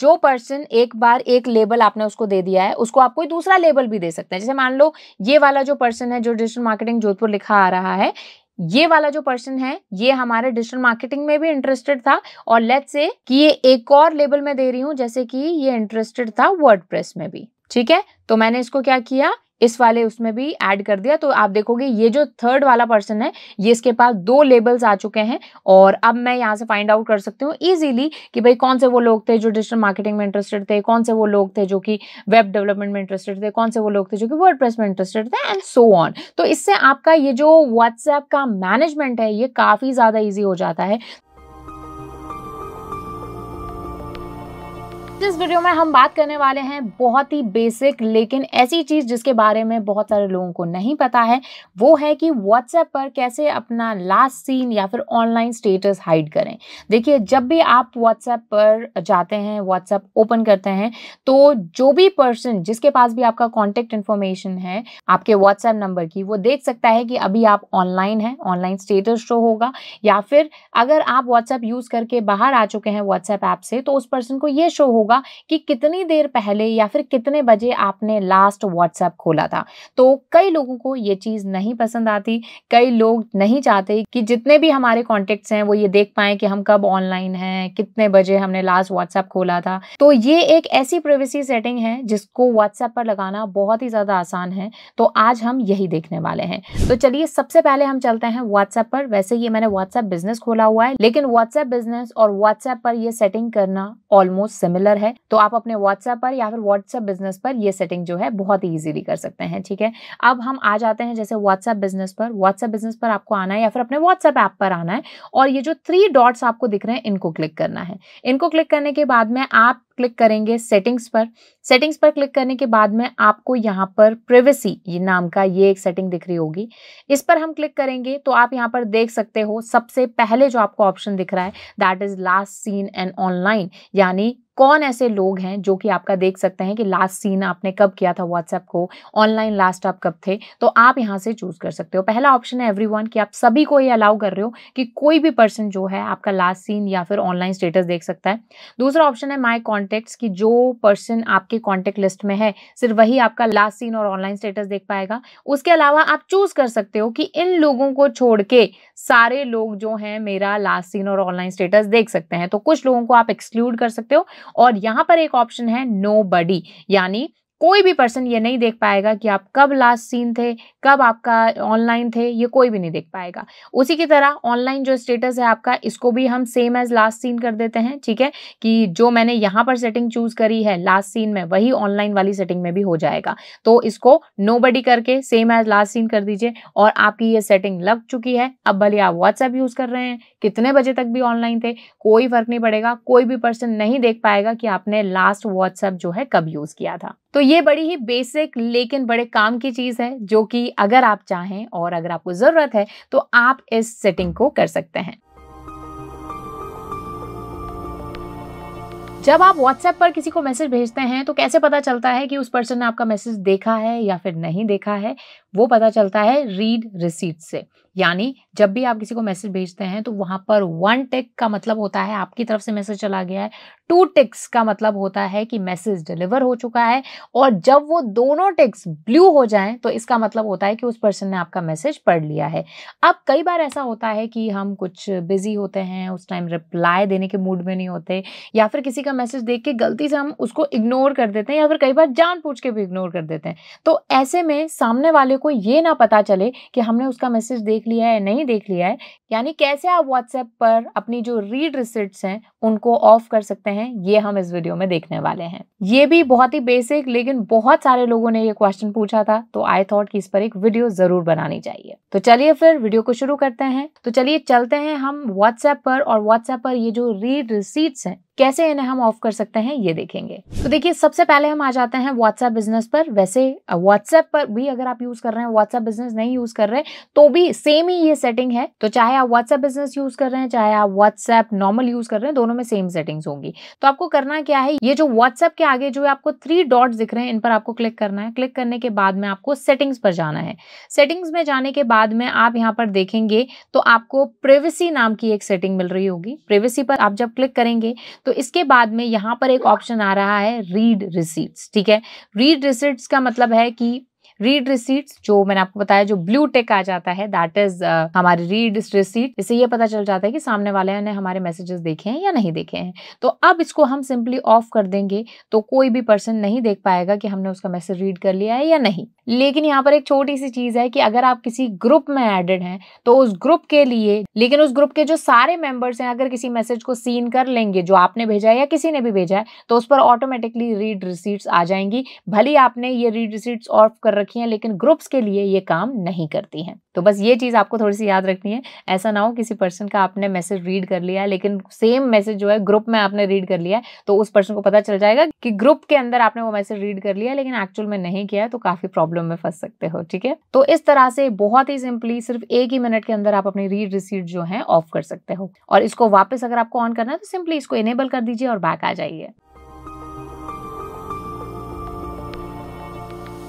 जो पर्सन एक बार एक लेबल आपने उसको दे दिया है उसको आप कोई दूसरा लेबल भी दे सकते हैं जैसे मान लो ये वाला जो पर्सन है जो डिजिटल मार्केटिंग जोधपुर लिखा आ रहा है ये वाला जो पर्सन है ये हमारे डिजिटल मार्केटिंग में भी इंटरेस्टेड था और लेट से कि ये एक और लेबल में दे रही हूं जैसे कि ये इंटरेस्टेड था वर्ड में भी ठीक है तो मैंने इसको क्या किया इस वाले उसमें भी ऐड कर दिया तो आप देखोगे ये जो थर्ड वाला पर्सन है ये इसके पास दो लेबल्स आ चुके हैं और अब मैं यहाँ से फाइंड आउट कर सकती हूँ ईजिली कि भाई कौन से वो लोग थे जो डिजिटल मार्केटिंग में इंटरेस्टेड थे कौन से वो लोग थे जो कि वेब डेवलपमेंट में इंटरेस्टेड थे कौन से वो लोग थे जो कि वर्ड में इंटरेस्टेड थे एंड सो ऑन तो इससे आपका ये जो व्हाट्सएप का मैनेजमेंट है ये काफ़ी ज़्यादा ईजी हो जाता है इस वीडियो में हम बात करने वाले हैं बहुत ही बेसिक लेकिन ऐसी चीज़ जिसके बारे में बहुत सारे लोगों को नहीं पता है वो है कि व्हाट्सएप पर कैसे अपना लास्ट सीन या फिर ऑनलाइन स्टेटस हाइड करें देखिए जब भी आप व्हाट्सएप पर जाते हैं व्हाट्सएप ओपन करते हैं तो जो भी पर्सन जिसके पास भी आपका कॉन्टेक्ट इन्फॉर्मेशन है आपके व्हाट्सएप नंबर की वो देख सकता है कि अभी आप ऑनलाइन हैं ऑनलाइन स्टेटस शो होगा या फिर अगर आप व्हाट्सएप यूज़ करके बाहर आ चुके हैं व्हाट्सएप ऐप से तो उस पर्सन को ये शो होगा होगा कि कितनी देर पहले या फिर कितने बजे आपने लास्ट व्हाट्सएप खोला था तो कई लोगों को ये चीज़ नहीं पसंद आती कई लोग नहीं चाहते कि जितने भी हमारे कॉन्टेक्ट्स हैं वो ये देख पाए कि हम कब ऑनलाइन हैं कितने बजे हमने लास्ट व्हाट्सएप खोला था तो ये एक ऐसी प्राइवेसी सेटिंग है जिसको व्हाट्सएप पर लगाना बहुत ही ज़्यादा आसान है तो आज हम यही देखने वाले हैं तो चलिए सबसे पहले हम चलते हैं व्हाट्सएप पर वैसे ये मैंने व्हाट्सएप बिजनेस खोला हुआ है लेकिन व्हाट्सएप बिजनेस और व्हाट्सएप पर यह सेटिंग करना ऑलमोस्ट सिमिलर पर है तो आप अपने व्हाट्सएप पर या फिर व्हाट्सएप बिजनेस पर ये सेटिंग जो है बहुत ईजिली कर सकते हैं ठीक है अब हम आ जाते हैं जैसे व्हाट्सएप बिजनेस पर व्हाट्सएप बिजनेस पर आपको आना है या फिर अपने व्हाट्सएप ऐप पर आना है और ये जो थ्री डॉट्स आपको दिख रहे हैं इनको क्लिक करना है इनको क्लिक करने के बाद में आप क्लिक करेंगे सेटिंग्स पर सेटिंग्स पर क्लिक करने के बाद में आपको यहाँ पर प्रिवेसी ये नाम का ये एक सेटिंग दिख रही होगी इस पर हम क्लिक करेंगे तो आप यहाँ पर देख सकते हो सबसे पहले जो आपको ऑप्शन दिख रहा है that is last seen and online यानी कौन ऐसे लोग हैं जो कि आपका देख सकते हैं कि लास्ट सीन आपने कब किया था व्हाट्सएप को ऑनलाइन लास्ट आप कब थे तो आप यहां से चूज़ कर सकते हो पहला ऑप्शन है एवरीवन कि आप सभी को ये अलाउ कर रहे हो कि कोई भी पर्सन जो है आपका लास्ट सीन या फिर ऑनलाइन स्टेटस देख सकता है दूसरा ऑप्शन है माई कॉन्टैक्ट कॉन्टैक्ट्स की जो पर्सन आपके कॉन्टेक्ट लिस्ट में है सिर्फ वही आपका लास्ट सीन और ऑनलाइन स्टेटस देख पाएगा उसके अलावा आप चूज कर सकते हो कि इन लोगों को छोड़ के सारे लोग जो हैं मेरा लास्ट सीन और ऑनलाइन स्टेटस देख सकते हैं तो कुछ लोगों को आप एक्सक्लूड कर सकते हो और यहाँ पर एक ऑप्शन है नो बडी यानी कोई भी पर्सन ये नहीं देख पाएगा कि आप कब लास्ट सीन थे कब आपका ऑनलाइन थे ये कोई भी नहीं देख पाएगा उसी की तरह ऑनलाइन जो स्टेटस है आपका इसको भी हम सेम एज लास्ट सीन कर देते हैं ठीक है कि जो मैंने यहाँ पर सेटिंग चूज करी है लास्ट सीन में वही ऑनलाइन वाली सेटिंग में भी हो जाएगा तो इसको नो करके सेम एज लास्ट सीन कर दीजिए और आपकी ये सेटिंग लग चुकी है अब भले आप व्हाट्सएप यूज कर रहे हैं कितने बजे तक भी ऑनलाइन थे कोई फर्क नहीं पड़ेगा कोई भी पर्सन नहीं देख पाएगा कि आपने लास्ट व्हाट्सएप जो है कब यूज किया था तो ये बड़ी ही बेसिक लेकिन बड़े काम की चीज़ है जो कि अगर आप चाहें और अगर आपको ज़रूरत है तो आप इस सेटिंग को कर सकते हैं जब आप व्हाट्सएप पर किसी को मैसेज भेजते हैं तो कैसे पता चलता है कि उस पर्सन ने आपका मैसेज देखा है या फिर नहीं देखा है वो पता चलता है रीड रिसीट से यानी जब भी आप किसी को मैसेज भेजते हैं तो वहां पर वन टिक का मतलब होता है आपकी तरफ से मैसेज चला गया है टू टिक्स का मतलब होता है कि मैसेज डिलीवर हो चुका है और जब वो दोनों टिक्स ब्लू हो जाएं तो इसका मतलब होता है कि उस पर्सन ने आपका मैसेज पढ़ लिया है अब कई बार ऐसा होता है कि हम कुछ बिजी होते हैं उस टाइम रिप्लाई देने के मूड में नहीं होते या फिर किसी का मैसेज देख के गलती से हम उसको इग्नोर कर देते हैं या फिर कई बार जान पूछ के भी इग्नोर कर देते हैं तो ऐसे में सामने वाले को आपको ये ना पता चले कि हमने उसका मैसेज देख लिया है नहीं देख लिया है यानी कैसे आप व्हाट्सएप पर अपनी जो रीड रिसिट्स हैं उनको ऑफ कर सकते हैं ये हम इस वीडियो में देखने वाले हैं ये भी बहुत ही बेसिक लेकिन बहुत सारे लोगों ने ये क्वेश्चन पूछा था तो आई थॉट कि इस पर एक वीडियो जरूर बनानी चाहिए तो चलिए फिर वीडियो को शुरू करते हैं तो चलिए चलते हैं हम व्हाट्सएप पर और व्हाट्सएप पर ये जो रीड रिसीट्स हैं कैसे इन्हें हम ऑफ कर सकते हैं ये देखेंगे तो देखिए सबसे पहले हम आ जाते हैं व्हाट्सएप बिजनेस पर वैसे व्हाट्सएप पर भी अगर आप यूज कर रहे हैं व्हाट्सएप बिजनेस नहीं यूज कर रहे तो भी सेम ही ये सेटिंग है तो चाहे आप व्हाट्सएप बिजनेस यूज कर रहे हैं चाहे आप व्हाट्सएप नॉर्मल यूज कर रहे हैं दोनों में सेम सेटिंग होंगी तो आपको करना क्या है ये जो व्हाट्सएप के आगे जो आपको थ्री डॉट दिख रहे हैं इन पर आपको क्लिक करना है क्लिक करने के बाद में आपको सेटिंग्स पर जाना है सेटिंग्स में जाने के बाद में आप यहाँ पर देखेंगे तो आपको प्रेवेसी नाम की एक सेटिंग मिल रही होगी प्रेवेसी पर आप जब क्लिक करेंगे तो इसके बाद में यहाँ पर एक ऑप्शन आ रहा है रीड रिसीट्स ठीक है रीड रिसीट्स का मतलब है कि रीड रिसीट्स जो मैंने आपको बताया जो ब्लू टेक आ जाता है दैट इज uh, हमारे रीड रिसीट इससे ये पता चल जाता है कि सामने वाले ने हमारे मैसेजेस देखे हैं या नहीं देखे हैं तो अब इसको हम सिंपली ऑफ कर देंगे तो कोई भी पर्सन नहीं देख पाएगा कि हमने उसका मैसेज रीड कर लिया है या नहीं लेकिन यहाँ पर एक छोटी सी चीज़ है कि अगर आप किसी ग्रुप में एडेड हैं तो उस ग्रुप के लिए लेकिन उस ग्रुप के जो सारे मेंबर्स हैं अगर किसी मैसेज को सीन कर लेंगे जो आपने भेजा है या किसी ने भी भेजा है तो उस पर ऑटोमेटिकली रीड रिसीट्स आ जाएंगी भले आपने ये रीड रिसीट्स ऑफ कर रखी हैं लेकिन ग्रुप्स के लिए ये काम नहीं करती हैं तो बस ये चीज़ आपको थोड़ी सी याद रखनी है ऐसा ना हो किसी पर्सन का आपने मैसेज रीड कर लिया है लेकिन सेम मैसेज जो है ग्रुप में आपने रीड कर लिया है तो उस पर्सन को पता चल जाएगा कि ग्रुप के अंदर आपने वो मैसेज रीड कर लिया लेकिन एक्चुअल में नहीं किया है तो काफ़ी प्रॉब्लम में फंस सकते हो ठीक है तो इस तरह से बहुत ही सिंपली सिर्फ एक ही मिनट के अंदर आप अपनी रीड रिसीट जो है ऑफ कर सकते हो और इसको वापस अगर आपको ऑन करना है तो सिंपली इसको इनेबल कर दीजिए और बैक आ जाइए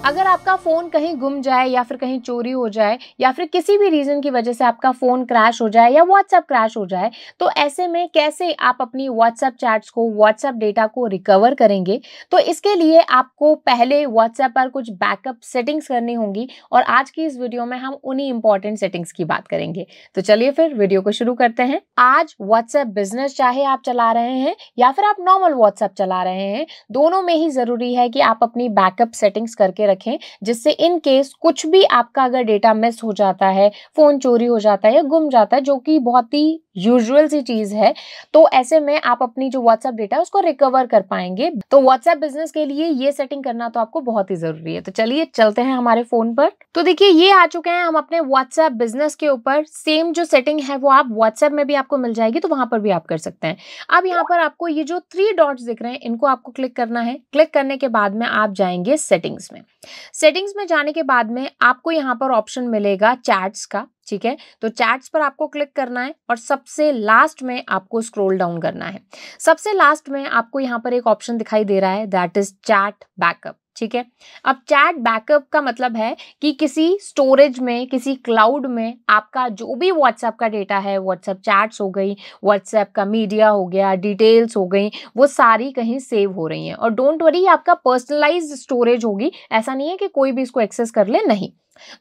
अगर आपका फ़ोन कहीं गुम जाए या फिर कहीं चोरी हो जाए या फिर किसी भी रीज़न की वजह से आपका फ़ोन क्रैश हो जाए या व्हाट्सएप क्रैश हो जाए तो ऐसे में कैसे आप अपनी व्हाट्सएप चैट्स को व्हाट्सअप डेटा को रिकवर करेंगे तो इसके लिए आपको पहले व्हाट्सएप पर कुछ बैकअप सेटिंग्स करनी होंगी और आज की इस वीडियो में हम उन्हीं इंपॉर्टेंट सेटिंग्स की बात करेंगे तो चलिए फिर वीडियो को शुरू करते हैं आज व्हाट्सएप बिजनेस चाहे आप चला रहे हैं या फिर आप नॉर्मल व्हाट्सएप चला रहे हैं दोनों में ही ज़रूरी है कि आप अपनी बैकअप सेटिंग्स करके रखें जिससे इन केस कुछ भी आपका अगर डेटा मिस हो जाता है फ़ोन चोरी हो जाता है या गुम जाता है जो कि बहुत ही यूजुअल सी चीज़ है तो ऐसे में आप अपनी जो व्हाट्सएप डेटा उसको रिकवर कर पाएंगे तो व्हाट्सएप बिजनेस के लिए ये सेटिंग करना तो आपको बहुत ही ज़रूरी है तो चलिए चलते हैं हमारे फ़ोन पर तो देखिए ये आ चुके हैं हम अपने व्हाट्सएप बिजनेस के ऊपर सेम जो सेटिंग है वो आप व्हाट्सएप में भी आपको मिल जाएगी तो वहां पर भी आप कर सकते हैं अब यहाँ पर आपको ये जो थ्री डॉट्स दिख रहे हैं इनको आपको क्लिक करना है क्लिक करने के बाद में आप जाएंगे सेटिंग्स में सेटिंग्स में जाने के बाद में आपको यहाँ पर ऑप्शन मिलेगा चैट्स का ठीक है तो चैट्स पर आपको क्लिक करना है और सबसे लास्ट में आपको स्क्रॉल डाउन करना है सबसे लास्ट में आपको यहाँ पर एक ऑप्शन दिखाई दे रहा है दैट इज चैट बैकअप ठीक है अब चैट बैकअप का मतलब है कि किसी स्टोरेज में किसी क्लाउड में आपका जो भी व्हाट्सएप का डेटा है व्हाट्सएप चैट्स हो गई व्हाट्सएप का मीडिया हो गया डिटेल्स हो गई वो सारी कहीं सेव हो रही हैं और डोंट वरी आपका पर्सनलाइज स्टोरेज होगी ऐसा नहीं है कि कोई भी इसको एक्सेस कर ले नहीं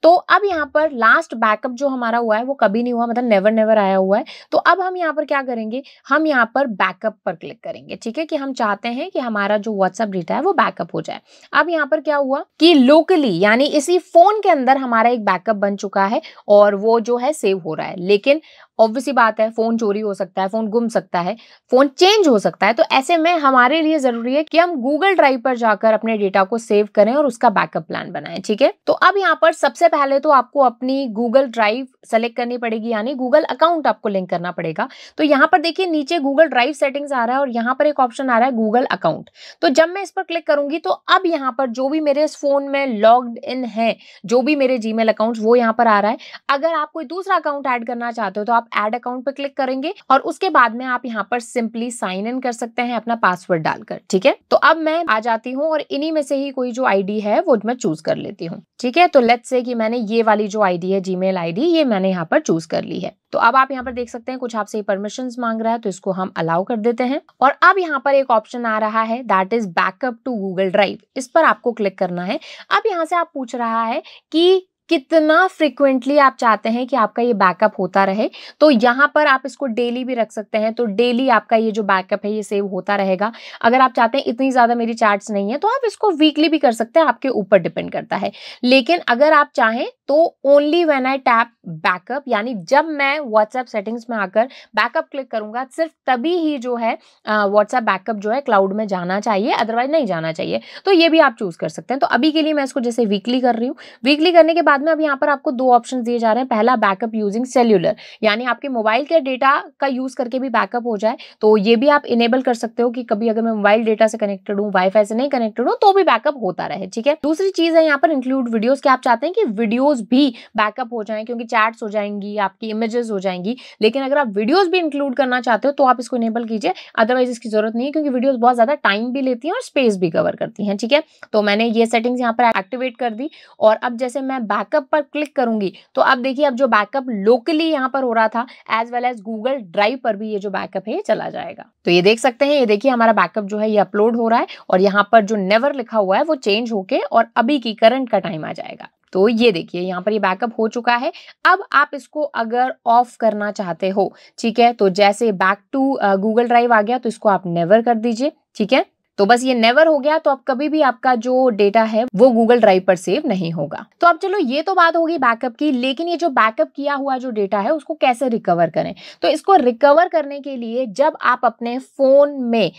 तो अब यहाँ पर लास्ट बैकअप जो हमारा हुआ है वो कभी नहीं हुआ मतलब नेवर नेवर आया हुआ है तो अब हम यहाँ पर क्या करेंगे हम यहाँ पर बैकअप पर क्लिक करेंगे ठीक है कि हम चाहते हैं कि हमारा जो व्हाट्सअप डेटा है वो बैकअप हो जाए अब यहाँ पर क्या हुआ कि लोकली यानी इसी फोन के अंदर हमारा एक बैकअप बन चुका है और वो जो है सेव हो रहा है लेकिन ऑब्वियसली बात है फोन चोरी हो सकता है फोन गुम सकता है फोन चेंज हो सकता है तो ऐसे में हमारे लिए जरूरी है कि हम गूगल ड्राइव पर जाकर अपने डेटा को सेव करें और उसका बैकअप प्लान बनाएं ठीक है तो अब यहाँ पर सबसे पहले तो आपको अपनी गूगल ड्राइव सेलेक्ट करनी पड़ेगी यानी गूगल अकाउंट आपको लिंक करना पड़ेगा तो यहाँ पर देखिए नीचे गूगल ड्राइव सेटिंग्स आ रहा है और यहाँ पर एक ऑप्शन आ रहा है गूगल अकाउंट तो जब मैं इस पर क्लिक करूंगी तो अब यहाँ पर जो भी मेरे फोन में लॉग्ड इन है जो भी मेरे जीमेल अकाउंट वो यहाँ पर आ रहा है अगर आप कोई दूसरा अकाउंट ऐड करना चाहते हो तो आप आप एड अकाउंट पर क्लिक करेंगे और उसके बाद में आप यहाँ पर सिंपली साइन इन कर सकते हैं अपना पासवर्ड डालकर ठीक है तो अब मैं आ जाती हूँ और इन्हीं में से ही कोई जो आईडी है वो मैं चूज कर लेती हूँ ठीक है तो लेट से कि मैंने ये वाली जो आईडी है जी मेल ये मैंने यहाँ पर चूज कर ली है तो अब आप यहाँ पर देख सकते हैं कुछ आपसे परमिशन मांग रहा है तो इसको हम अलाउ कर देते हैं और अब यहाँ पर एक ऑप्शन आ रहा है that is backup to Google Drive इस पर आपको क्लिक करना है अब यहाँ से आप पूछ रहा है कि कितना फ्रिक्वेंटली आप चाहते हैं कि आपका ये बैकअप होता रहे तो यहाँ पर आप इसको डेली भी रख सकते हैं तो डेली आपका ये जो बैकअप है ये सेव होता रहेगा अगर आप चाहते हैं इतनी ज़्यादा मेरी चार्ट्स नहीं है तो आप इसको वीकली भी कर सकते हैं आपके ऊपर डिपेंड करता है लेकिन अगर आप चाहें तो only when I tap backup यानी जब मैं व्हाट्सएप सेटिंग्स में आकर बैकअप क्लिक करूंगा सिर्फ तभी ही जो है व्हाट्सएप बैकअप जो है क्लाउड में जाना चाहिए अदरवाइज नहीं जाना चाहिए तो ये भी आप चूज़ कर सकते हैं तो अभी के लिए मैं इसको जैसे वीकली कर रही हूँ वीकली करने के बाद बाद में अब यहाँ पर आपको दो ऑप्शन दिए जा रहे हैं पहला बैकअप यूजिंग सेल्यूलर यानी आपके मोबाइल के डेटा का यूज करके भी बैकअप हो जाए तो ये भी आप इनेबल कर सकते हो कि कभी अगर मैं मोबाइल डेटा से कनेक्टेड हूँ वाईफाई से नहीं कनेक्टेड हूँ तो भी बैकअप होता रहे ठीक है दूसरी चीज है यहाँ पर इंक्लूड वीडियोज के आप चाहते हैं कि वीडियोज भी बैकअप हो जाए क्योंकि चैट्स हो जाएंगी आपकी इमेजेस हो जाएंगी लेकिन अगर आप वीडियोज भी इंक्लूड करना चाहते हो तो आप इसको इनेबल कीजिए अदरवाइज इसकी जरूरत नहीं है क्योंकि वीडियोज बहुत ज्यादा टाइम भी लेती है और स्पेस भी कवर करती है ठीक है तो मैंने ये सेटिंग्स यहाँ पर एक्टिवेट कर दी और अब जैसे मैं बैक बैकअप पर क्लिक करूंगी तो आप देखिए अब जो बैकअप लोकली यहाँ पर हो रहा था as well as Google Drive पर भी ये जो बैकअप है ये चला जाएगा तो ये देख सकते हैं ये देखिए हमारा बैकअप जो है ये अपलोड हो रहा है और यहाँ पर जो नेवर लिखा हुआ है वो चेंज होके और अभी की करंट का टाइम आ जाएगा तो ये देखिए यहाँ पर ये बैकअप हो चुका है अब आप इसको अगर ऑफ करना चाहते हो ठीक है तो जैसे बैक टू गूगल ड्राइव आ गया तो इसको आप नेवर कर दीजिए ठीक है तो बस ये नेवर हो गया तो अब कभी भी आपका जो डेटा है वो गूगल ड्राइव पर सेव नहीं होगा तो अब चलो ये तो बात होगी बैकअप की लेकिन ये जो बैकअप किया हुआ जो डेटा है उसको कैसे रिकवर करें तो इसको रिकवर करने के लिए जब आप अपने फोन में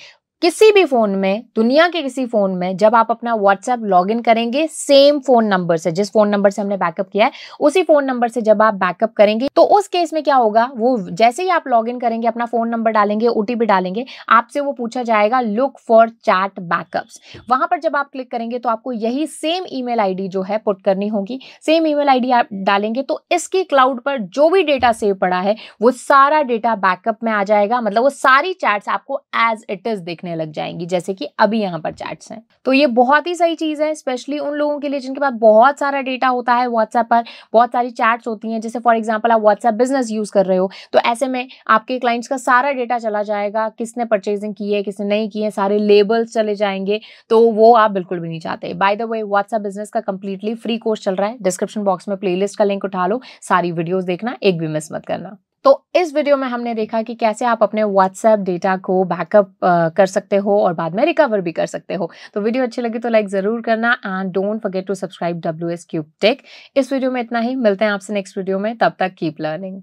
किसी भी फोन में दुनिया के किसी फोन में जब आप अपना व्हाट्सएप लॉग इन करेंगे सेम फोन नंबर से जिस फोन नंबर से हमने बैकअप किया है उसी फोन नंबर से जब आप बैकअप करेंगे तो उस केस में क्या होगा वो जैसे ही आप लॉग इन करेंगे अपना फोन नंबर डालेंगे ओटीपी डालेंगे आपसे वो पूछा जाएगा लुक फॉर चैट बैकअप वहां पर जब आप क्लिक करेंगे तो आपको यही सेम ई मेल जो है पुट करनी होगी सेम ई मेल आप डालेंगे तो इसकी क्लाउड पर जो भी डेटा सेव पड़ा है वो सारा डेटा बैकअप में आ जाएगा मतलब वो सारी चैट्स आपको एज इट इज देखने दिखने लग जाएंगी जैसे कि अभी यहाँ पर चैट्स हैं तो ये बहुत ही सही चीज़ है स्पेशली उन लोगों के लिए जिनके पास बहुत सारा डेटा होता है व्हाट्सएप पर बहुत सारी चैट्स होती हैं जैसे फॉर एग्जाम्पल आप व्हाट्सएप बिजनेस यूज़ कर रहे हो तो ऐसे में आपके क्लाइंट्स का सारा डेटा चला जाएगा किसने परचेजिंग की है किसने नहीं की है सारे लेबल्स चले जाएंगे तो वो आप बिल्कुल भी नहीं चाहते by the way WhatsApp business का कंप्लीटली फ्री कोर्स चल रहा है डिस्क्रिप्शन बॉक्स में प्लेलिस्ट का लिंक उठा लो सारी वीडियोस देखना एक भी मिस मत करना तो इस वीडियो में हमने देखा कि कैसे आप अपने व्हाट्सएप डेटा को बैकअप कर सकते हो और बाद में रिकवर भी कर सकते हो तो वीडियो अच्छी लगी तो लाइक ज़रूर करना and don't forget to subscribe W S cube tech इस वीडियो में इतना ही मिलते हैं आपसे नेक्स्ट वीडियो में तब तक कीप लर्निंग